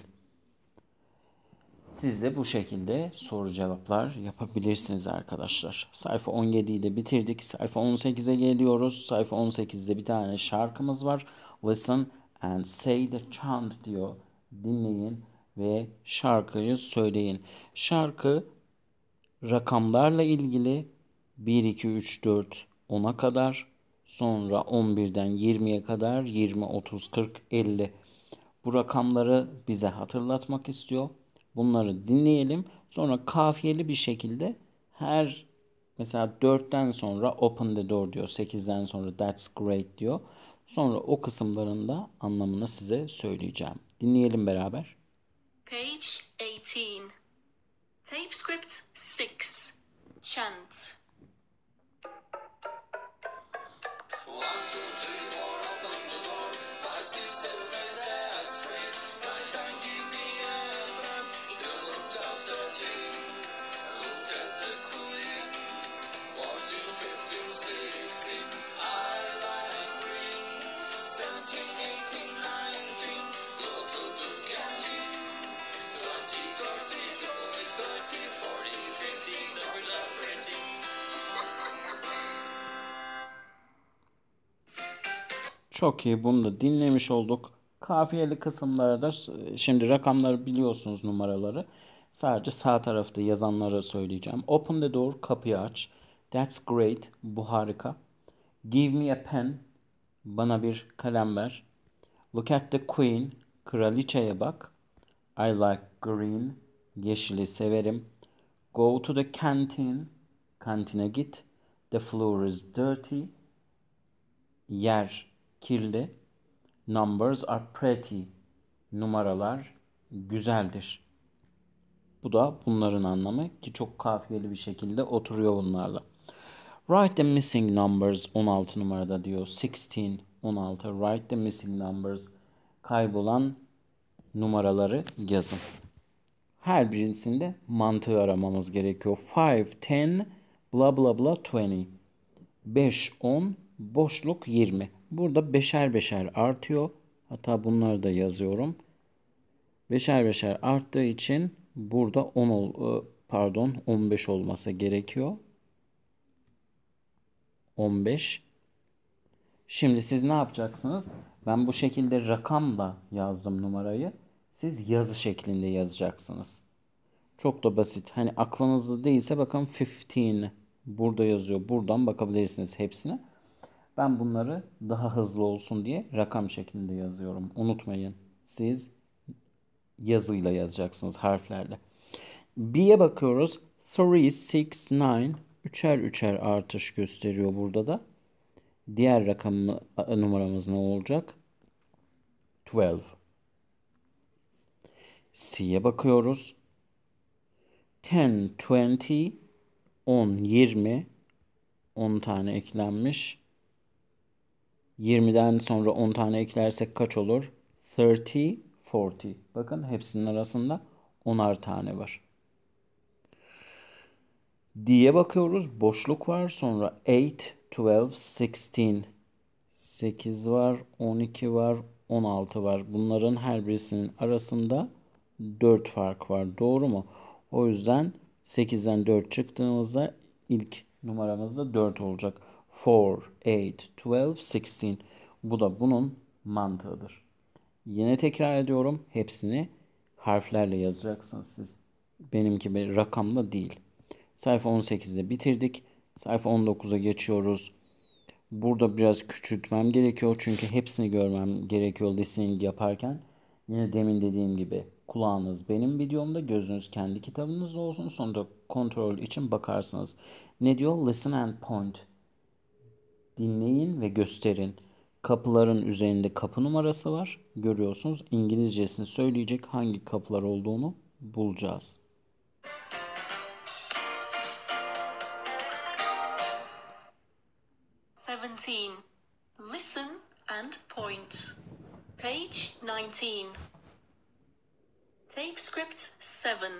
Siz de bu şekilde soru cevaplar yapabilirsiniz arkadaşlar. Sayfa 17'yi ile bitirdik. Sayfa 18'e geliyoruz. Sayfa 18'de bir tane şarkımız var. Listen and say the chant diyor. Dinleyin ve şarkıyı söyleyin. Şarkı rakamlarla ilgili 1, 2, 3, 4, 10'a kadar sonra 11'den 20'ye kadar 20, 30, 40, 50 bu rakamları bize hatırlatmak istiyor bunları dinleyelim. Sonra kafiyeli bir şekilde her mesela 4'ten sonra open the door diyor. 8'den sonra that's great diyor. Sonra o kısımların da anlamını size söyleyeceğim. Dinleyelim beraber. Page 18 Typescript 6 Chant One, two, three, four, open the door. Five, six, seven, eight, that's great. Çok iyi bunu da dinlemiş olduk. Kafiyeli kısımlarda şimdi rakamları biliyorsunuz numaraları. Sadece sağ tarafta yazanları söyleyeceğim. Open the door kapıyı aç. That's great. Bu harika. Give me a pen. Bana bir kalem ver. Look at the queen. Kraliçeye bak. I like green. Yeşili severim. Go to the canteen. Kantine git. The floor is dirty. Yer kirli. Numbers are pretty. Numaralar güzeldir. Bu da bunların anlamı ki çok kafiyeli bir şekilde oturuyor bunlarla. Write the missing numbers 16 numarada diyor. 16, 16. Write the missing numbers. Kaybolan numaraları yazın. Her birisinde mantığı aramamız gerekiyor. 5, 10, bla bla bla 20. 5, 10, boşluk 20. Burada beşer beşer artıyor. Hatta bunları da yazıyorum. Beşer beşer arttığı için burada 10 e, pardon 15 olması gerekiyor. 15. Şimdi siz ne yapacaksınız? Ben bu şekilde rakamla yazdım numarayı. Siz yazı şeklinde yazacaksınız. Çok da basit. Hani aklınızda değilse bakın 15 burada yazıyor. Buradan bakabilirsiniz hepsine. Ben bunları daha hızlı olsun diye rakam şeklinde yazıyorum. Unutmayın. Siz yazıyla yazacaksınız harflerle. B'ye bakıyoruz. 3, 6, 9, üçer üçer artış gösteriyor burada da. Diğer rakam numaramız ne olacak? 12. C'ye bakıyoruz. 10, 20, 10, 20. 10 tane eklenmiş. 20'den sonra 10 tane eklersek kaç olur? 30, 40. Bakın hepsinin arasında 10'ar tane var. Diye bakıyoruz. Boşluk var. Sonra 8, 12, 16. 8 var, 12 var, 16 var. Bunların her birisinin arasında 4 fark var. Doğru mu? O yüzden 8'den 4 çıktığımızda ilk numaramız da 4 olacak. 4, 8, 12, 16. Bu da bunun mantığıdır. Yine tekrar ediyorum. Hepsini harflerle yazacaksınız siz. Benimki bir rakamla değil. Sayfa 18'de bitirdik. Sayfa 19'a geçiyoruz. Burada biraz küçültmem gerekiyor çünkü hepsini görmem gerekiyor listening yaparken. Yine demin dediğim gibi kulağınız benim videomda, gözünüz kendi kitabınızda olsun. Sonra kontrol için bakarsınız. Ne diyor? Listen and point. Dinleyin ve gösterin. Kapıların üzerinde kapı numarası var. Görüyorsunuz İngilizcesini söyleyecek hangi kapılar olduğunu bulacağız. 19. Tape script 7.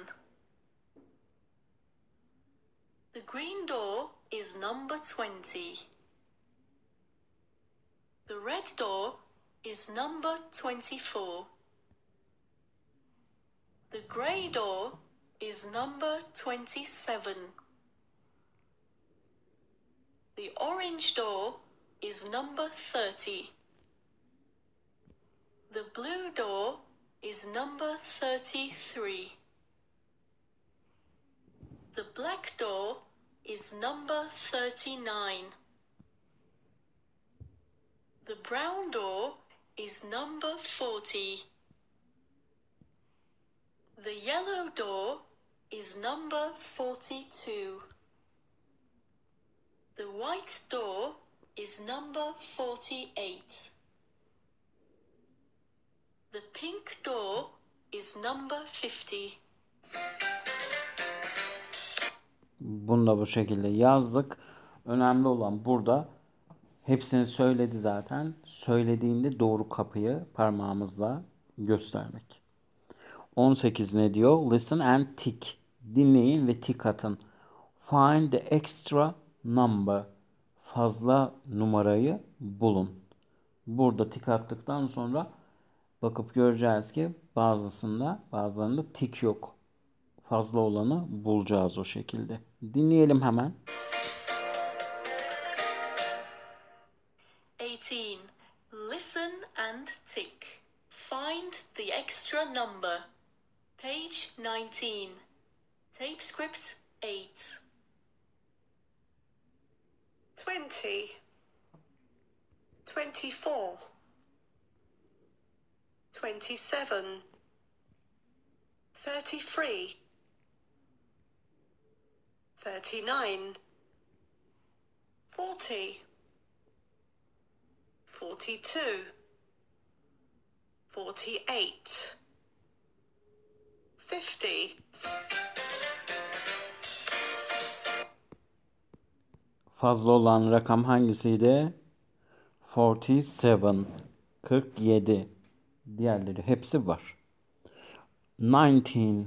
The green door is number 20. The red door is number 24. The grey door is number 27. The orange door is number 30. The blue door is number 33. The black door is number 39. The brown door is number 40. The yellow door is number 42. The white door is number 48. The pink door is number 50. Bunu da bu şekilde yazdık. Önemli olan burada hepsini söyledi zaten. Söylediğinde doğru kapıyı parmağımızla göstermek. 18 ne diyor? Listen and tick. Dinleyin ve tik atın. Find the extra number. Fazla numarayı bulun. Burada tik attıktan sonra Bakıp göreceğiz ki bazısında bazılarında tik yok. Fazla olanı bulacağız o şekilde. Dinleyelim hemen. 18. Listen and tick. Find the extra number. Page 19. Tape script 8. 27 33 39 40 42 48 50 Fazla olan rakam hangisiydi? 47 47 diğerleri hepsi var. 19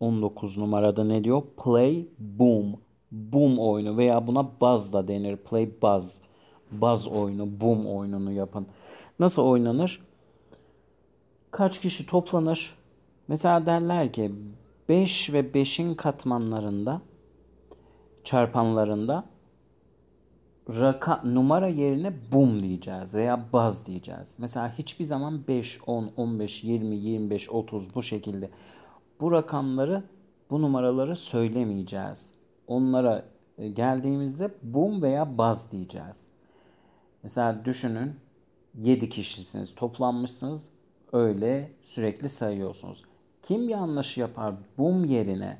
19 numarada ne diyor? Play Boom. Boom oyunu veya buna buzz da denir. Play buzz. Buzz oyunu, boom oyununu yapın. Nasıl oynanır? Kaç kişi toplanır? Mesela derler ki 5 ve 5'in katmanlarında çarpanlarında raka, numara yerine bum diyeceğiz veya baz diyeceğiz. Mesela hiçbir zaman 5, 10, 15, 20, 25, 30 bu şekilde bu rakamları, bu numaraları söylemeyeceğiz. Onlara e, geldiğimizde bum veya baz diyeceğiz. Mesela düşünün 7 kişisiniz, toplanmışsınız. Öyle sürekli sayıyorsunuz. Kim yanlış yapar bum yerine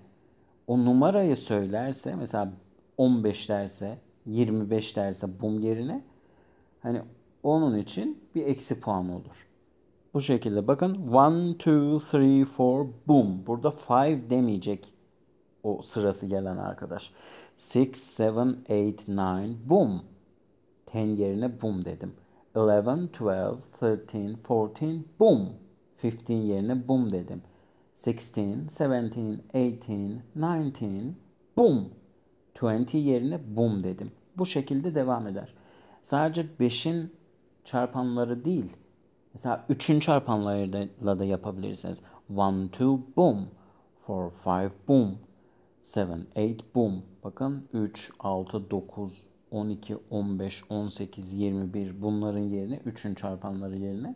o numarayı söylerse mesela 15 derse 25 derse bum yerine hani onun için bir eksi puan olur. Bu şekilde bakın. 1, 2, 3, 4, boom. Burada 5 demeyecek o sırası gelen arkadaş. 6, 7, 8, 9, boom. 10 yerine boom dedim. 11, 12, 13, 14, boom. 15 yerine boom dedim. 16, 17, 18, 19, boom. 20 yerine boom dedim bu şekilde devam eder. Sadece 5'in çarpanları değil, mesela 3'ün çarpanlarıyla da yapabilirsiniz. 1, 2, boom. 4, 5, boom. 7, 8, boom. Bakın 3, 6, 9, 12, 15, 18, 21 bunların yerine 3'ün çarpanları yerine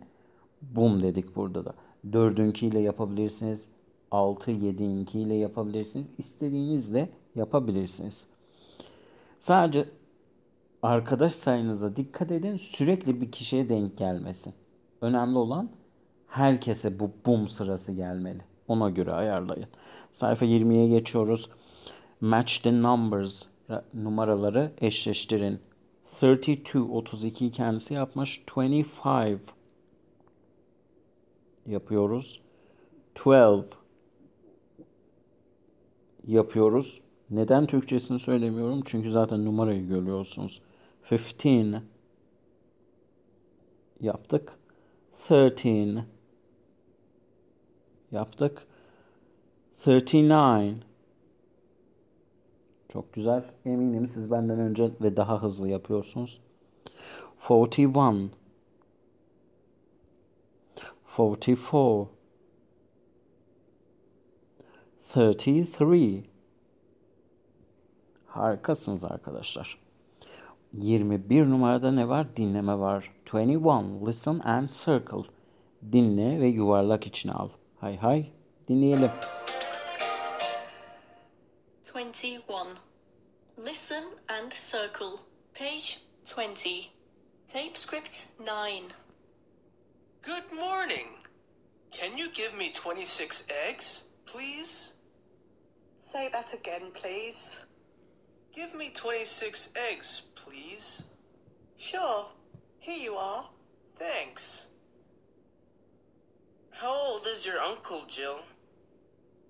boom dedik burada da. 4'ünki ile yapabilirsiniz. 6, 7'inki ile yapabilirsiniz. İstediğinizle yapabilirsiniz. Sadece arkadaş sayınıza dikkat edin. Sürekli bir kişiye denk gelmesi. Önemli olan herkese bu bum sırası gelmeli. Ona göre ayarlayın. Sayfa 20'ye geçiyoruz. Match the numbers numaraları eşleştirin. 32 32 kendisi yapmış. 25 yapıyoruz. 12 yapıyoruz. Neden Türkçesini söylemiyorum? Çünkü zaten numarayı görüyorsunuz fifteen yaptık. thirteen yaptık. thirty nine çok güzel. Eminim siz benden önce ve daha hızlı yapıyorsunuz. forty forty one, four, thirty three Harikasınız arkadaşlar. 21 numarada ne var? Dinleme var. 21. Listen and circle. Dinle ve yuvarlak içine al. Hay hay. Dinleyelim. 21. Listen and circle. Page 20. Tape script 9. Good morning. Can you give me 26 eggs, please? Say that again, please. Give me 26 eggs, please. Sure. Here you are. Thanks. How old is your uncle, Jill?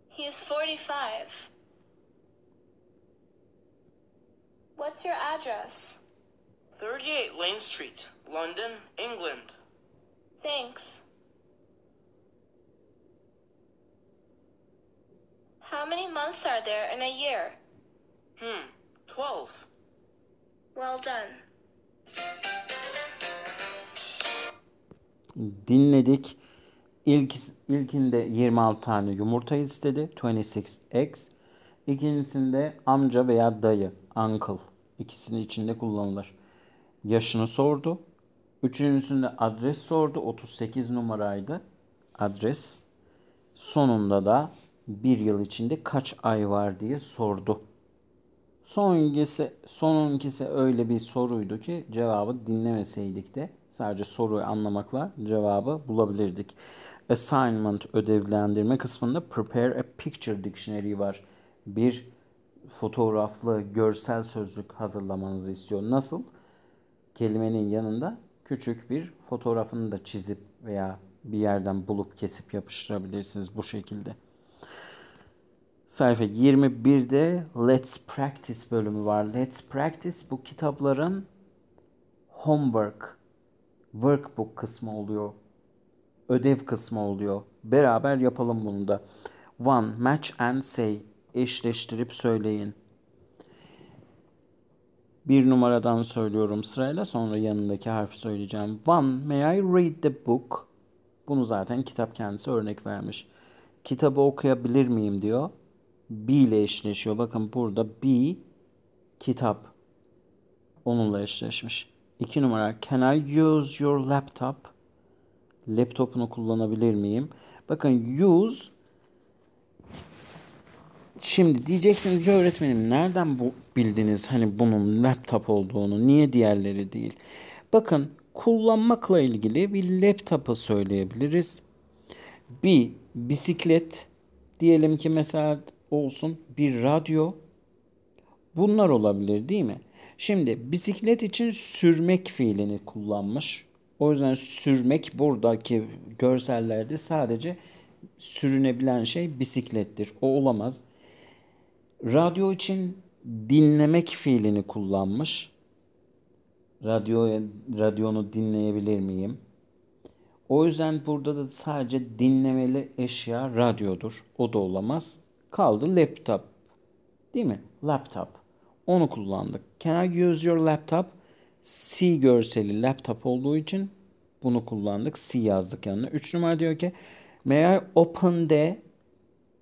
He is 45. What's your address? 38 Lane Street, London, England. Thanks. How many months are there in a year? Hmm. 12. Well done. Dinledik. İlk, ilkinde 26 tane yumurta istedi. 26 eggs. İkincisinde amca veya dayı, uncle. İkisini içinde kullanılır. Yaşını sordu. Üçüncüsünde adres sordu. 38 numaraydı adres. Sonunda da bir yıl içinde kaç ay var diye sordu. Sonunkisi, sonunkisi öyle bir soruydu ki cevabı dinlemeseydik de sadece soruyu anlamakla cevabı bulabilirdik. Assignment ödevlendirme kısmında prepare a picture dictionary var. Bir fotoğraflı görsel sözlük hazırlamanızı istiyor. Nasıl? Kelimenin yanında küçük bir fotoğrafını da çizip veya bir yerden bulup kesip yapıştırabilirsiniz bu şekilde sayfa 21'de Let's Practice bölümü var. Let's Practice bu kitapların homework, workbook kısmı oluyor. Ödev kısmı oluyor. Beraber yapalım bunu da. One, match and say. Eşleştirip söyleyin. Bir numaradan söylüyorum sırayla sonra yanındaki harfi söyleyeceğim. One, may I read the book? Bunu zaten kitap kendisi örnek vermiş. Kitabı okuyabilir miyim diyor. B ile eşleşiyor. Bakın burada B kitap onunla eşleşmiş. İki numara can I use your laptop? Laptopunu kullanabilir miyim? Bakın use Şimdi diyeceksiniz ki öğretmenim nereden bu bildiniz hani bunun laptop olduğunu? Niye diğerleri değil? Bakın kullanmakla ilgili bir laptop'ı söyleyebiliriz. Bir bisiklet diyelim ki mesela olsun bir radyo. Bunlar olabilir değil mi? Şimdi bisiklet için sürmek fiilini kullanmış. O yüzden sürmek buradaki görsellerde sadece sürünebilen şey bisiklettir. O olamaz. Radyo için dinlemek fiilini kullanmış. Radyo radyonu dinleyebilir miyim? O yüzden burada da sadece dinlemeli eşya radyodur. O da olamaz. Kaldı laptop. Değil mi? Laptop. Onu kullandık. Can I use your laptop? C görseli laptop olduğu için bunu kullandık. C yazdık yanına. 3 numara diyor ki May I open the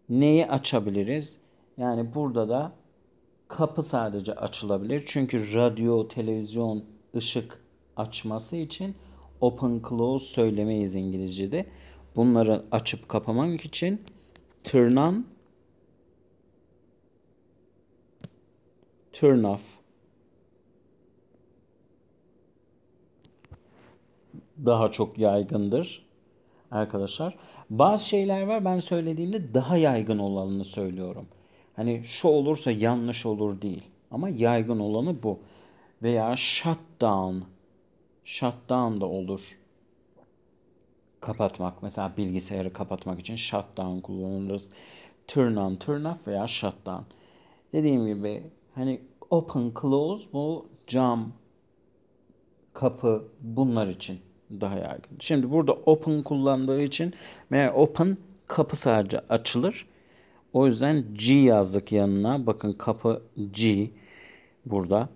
neyi açabiliriz? Yani burada da kapı sadece açılabilir. Çünkü radyo, televizyon, ışık açması için open close söylemeyiz İngilizce'de. Bunları açıp kapamak için turn on turn off daha çok yaygındır arkadaşlar. Bazı şeyler var ben söylediğimde daha yaygın olanını söylüyorum. Hani şu olursa yanlış olur değil. Ama yaygın olanı bu. Veya shutdown. Shutdown da olur. Kapatmak. Mesela bilgisayarı kapatmak için shutdown kullanırız. Turn on, turn off veya shutdown. Dediğim gibi hani open close bu cam kapı bunlar için daha yaygın. Şimdi burada open kullandığı için meğer open kapı sadece açılır. O yüzden G yazdık yanına. Bakın kapı G burada.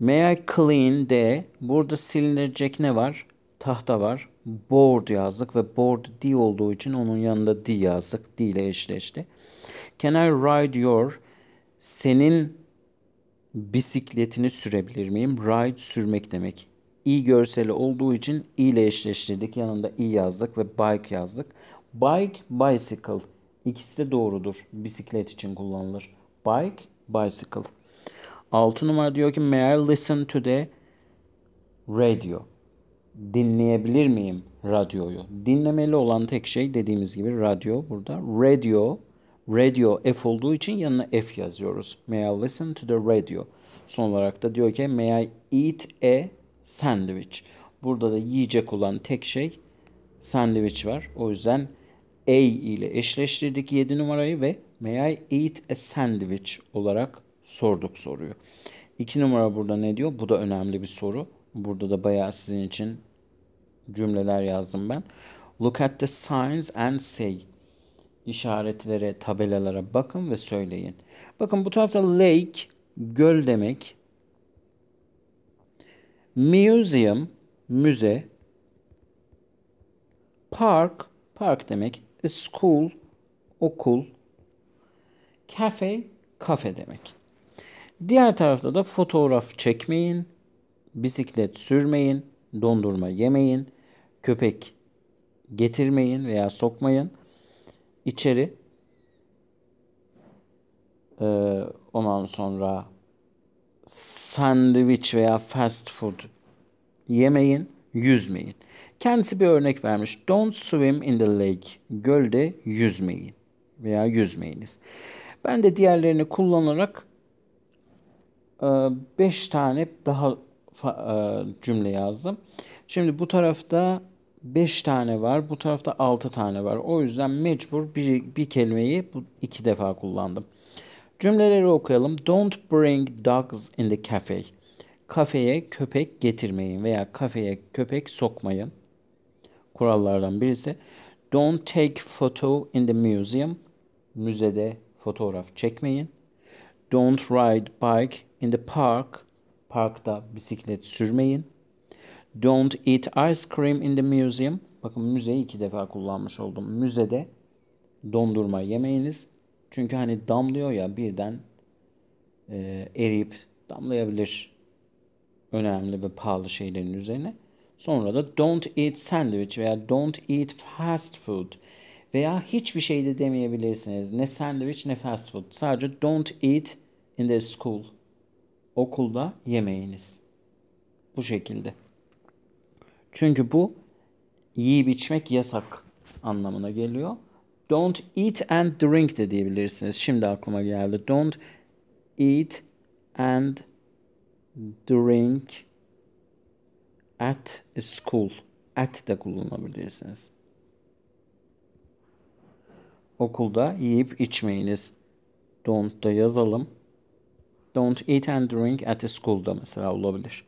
May I clean D. Burada silinecek ne var? Tahta var. Board yazdık ve board D olduğu için onun yanında D yazdık. D ile eşleşti. Can I ride your? Senin bisikletini sürebilir miyim? Ride sürmek demek. İyi görseli olduğu için i ile eşleştirdik. Yanında i yazdık ve bike yazdık. Bike, bicycle. İkisi de doğrudur. Bisiklet için kullanılır. Bike, bicycle. 6 numara diyor ki May I listen to the radio? Dinleyebilir miyim radyoyu? Dinlemeli olan tek şey dediğimiz gibi radyo burada. Radio radio F olduğu için yanına F yazıyoruz. May I listen to the radio. Son olarak da diyor ki may I eat a sandwich. Burada da yiyecek olan tek şey sandviç var. O yüzden A ile eşleştirdik 7 numarayı ve may I eat a sandwich olarak sorduk soruyu. 2 numara burada ne diyor? Bu da önemli bir soru. Burada da bayağı sizin için cümleler yazdım ben. Look at the signs and say işaretlere, tabelalara bakın ve söyleyin. Bakın bu tarafta lake, göl demek. Museum, müze. Park, park demek. A school, okul. Cafe, kafe demek. Diğer tarafta da fotoğraf çekmeyin, bisiklet sürmeyin, dondurma yemeyin, köpek getirmeyin veya sokmayın içeri. Ee, ondan sonra sandviç veya fast food yemeyin, yüzmeyin. Kendisi bir örnek vermiş. Don't swim in the lake. Gölde yüzmeyin veya yüzmeyiniz. Ben de diğerlerini kullanarak 5 e, tane daha e, cümle yazdım. Şimdi bu tarafta 5 tane var. Bu tarafta 6 tane var. O yüzden mecbur bir, bir kelimeyi bu iki defa kullandım. Cümleleri okuyalım. Don't bring dogs in the cafe. Kafeye köpek getirmeyin veya kafeye köpek sokmayın. Kurallardan birisi. Don't take photo in the museum. Müzede fotoğraf çekmeyin. Don't ride bike in the park. Parkta bisiklet sürmeyin. Don't eat ice cream in the museum. Bakın müzeyi iki defa kullanmış oldum. Müzede dondurma yemeyiniz. Çünkü hani damlıyor ya birden e, eriyip damlayabilir önemli ve pahalı şeylerin üzerine. Sonra da don't eat sandwich veya don't eat fast food veya hiçbir şey de demeyebilirsiniz. Ne sandwich ne fast food. Sadece don't eat in the school. Okulda yemeyiniz. Bu şekilde. Çünkü bu yiyip içmek yasak anlamına geliyor. Don't eat and drink de diyebilirsiniz. Şimdi aklıma geldi. Don't eat and drink at a school. At de kullanabilirsiniz. Okulda yiyip içmeyiniz. Don't da yazalım. Don't eat and drink at a da mesela olabilir.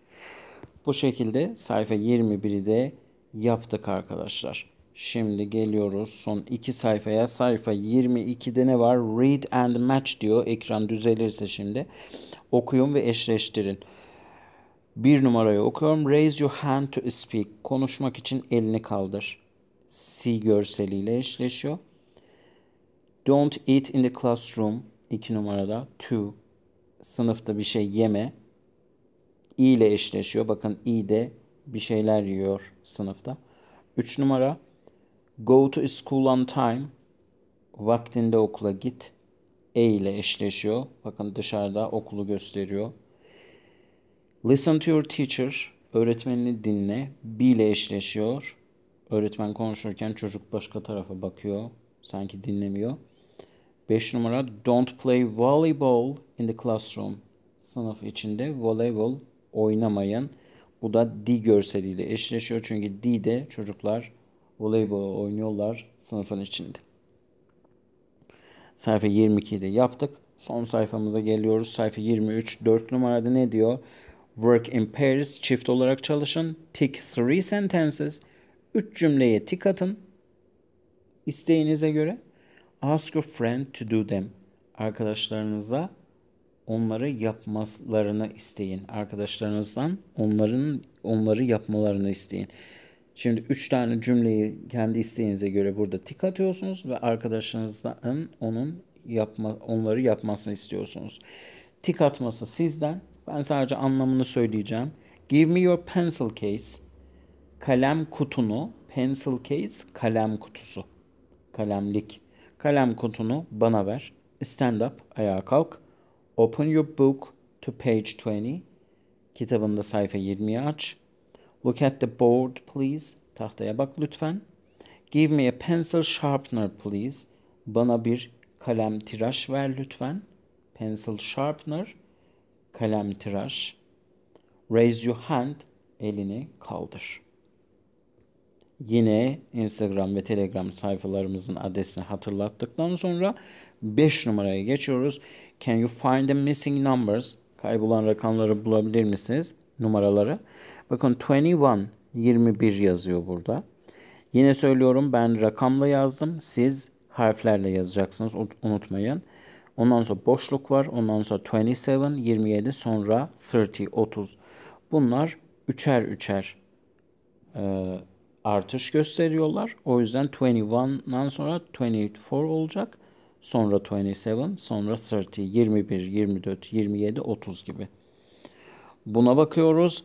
Bu şekilde sayfa 21'i de yaptık arkadaşlar. Şimdi geliyoruz son iki sayfaya. Sayfa 22'de ne var? Read and match diyor. Ekran düzelirse şimdi. Okuyun ve eşleştirin. Bir numarayı okuyorum. Raise your hand to speak. Konuşmak için elini kaldır. C görseliyle eşleşiyor. Don't eat in the classroom. 2 numarada. Two. Sınıfta bir şey yeme i ile eşleşiyor. Bakın i de bir şeyler yiyor sınıfta. 3 numara go to school on time. Vaktinde okula git. E ile eşleşiyor. Bakın dışarıda okulu gösteriyor. Listen to your teacher. Öğretmenini dinle. B ile eşleşiyor. Öğretmen konuşurken çocuk başka tarafa bakıyor. Sanki dinlemiyor. 5 numara don't play volleyball in the classroom. Sınıf içinde voleybol oynamayın. Bu da D görseliyle eşleşiyor. Çünkü D'de çocuklar voleybol oynuyorlar sınıfın içinde. Sayfa 22'de yaptık. Son sayfamıza geliyoruz. Sayfa 23 4 numarada ne diyor? Work in pairs çift olarak çalışın. Tick three sentences. 3 cümleye tik atın. İsteğinize göre. Ask your friend to do them. Arkadaşlarınıza onları yapmalarını isteyin. Arkadaşlarınızdan onların onları yapmalarını isteyin. Şimdi üç tane cümleyi kendi isteğinize göre burada tik atıyorsunuz ve arkadaşlarınızdan onun yapma, onları yapmasını istiyorsunuz. Tik atması sizden. Ben sadece anlamını söyleyeceğim. Give me your pencil case. Kalem kutunu. Pencil case kalem kutusu. Kalemlik. Kalem kutunu bana ver. Stand up. Ayağa kalk. Open your book to page 20. Kitabında sayfa 20'yi aç. Look at the board please. Tahtaya bak lütfen. Give me a pencil sharpener please. Bana bir kalem tıraş ver lütfen. Pencil sharpener, kalem tıraş. Raise your hand, elini kaldır. Yine Instagram ve Telegram sayfalarımızın adresini hatırlattıktan sonra 5 numaraya geçiyoruz. Can you find the missing numbers? Kaybolan rakamları bulabilir misiniz? Numaraları. Bakın 21, 21 yazıyor burada. Yine söylüyorum ben rakamla yazdım. Siz harflerle yazacaksınız unutmayın. Ondan sonra boşluk var. Ondan sonra 27, 27 sonra 30, 30. Bunlar üçer üçer e, artış gösteriyorlar. O yüzden 21'dan sonra 24 olacak sonra 27, sonra 30, 21, 24, 27, 30 gibi. Buna bakıyoruz.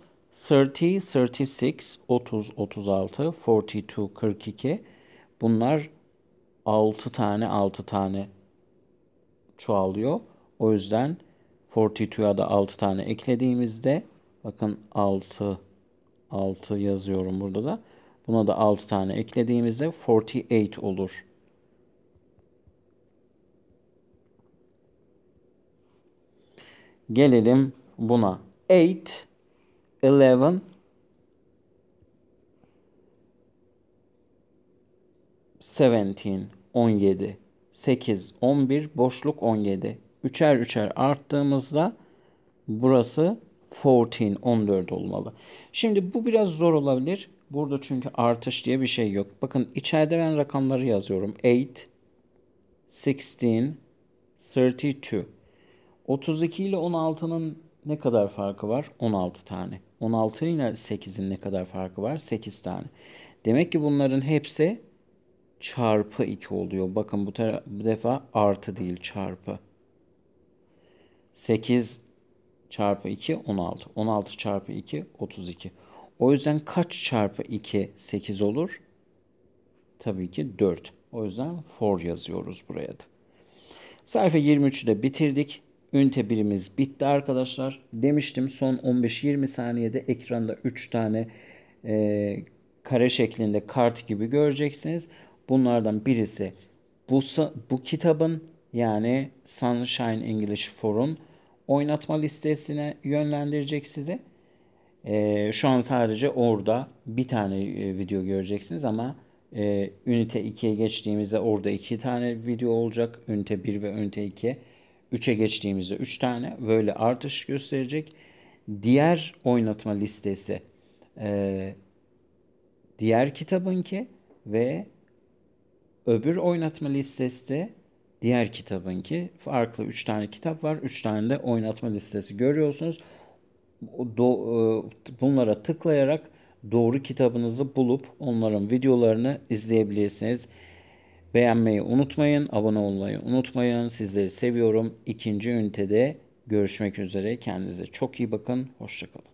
30, 36, 30, 36, 42, 42. Bunlar 6 tane 6 tane çoğalıyor. O yüzden 42'ya da 6 tane eklediğimizde bakın 6 6 yazıyorum burada da. Buna da 6 tane eklediğimizde 48 olur. Gelelim buna. 8, 11, 17, 17, 8, 11, boşluk 17. Üçer üçer arttığımızda burası 14, 14 olmalı. Şimdi bu biraz zor olabilir. Burada çünkü artış diye bir şey yok. Bakın içeride ben rakamları yazıyorum. 8, 16, 32. 32 ile 16'nın ne kadar farkı var? 16 tane. 16 ile 8'in ne kadar farkı var? 8 tane. Demek ki bunların hepsi çarpı 2 oluyor. Bakın bu, bu defa artı değil çarpı. 8 çarpı 2 16. 16 çarpı 2 32. O yüzden kaç çarpı 2 8 olur? Tabii ki 4. O yüzden 4 yazıyoruz buraya da. Sayfa 23'ü de bitirdik. Ünite birimiz bitti arkadaşlar. Demiştim son 15-20 saniyede ekranda 3 tane e, kare şeklinde kart gibi göreceksiniz. Bunlardan birisi bu, bu kitabın yani Sunshine English Forum oynatma listesine yönlendirecek sizi. E, şu an sadece orada bir tane e, video göreceksiniz ama e, ünite 2'ye geçtiğimizde orada iki tane video olacak. Ünite 1 ve ünite 2. 3'e geçtiğimizde 3 tane böyle artış gösterecek. Diğer oynatma listesi e, diğer kitabınki ve öbür oynatma listesi de diğer kitabınki. Farklı 3 tane kitap var. 3 tane de oynatma listesi görüyorsunuz. Do, e, bunlara tıklayarak doğru kitabınızı bulup onların videolarını izleyebilirsiniz. Beğenmeyi unutmayın, abone olmayı unutmayın. Sizleri seviyorum. İkinci ünitede görüşmek üzere. Kendinize çok iyi bakın. Hoşçakalın.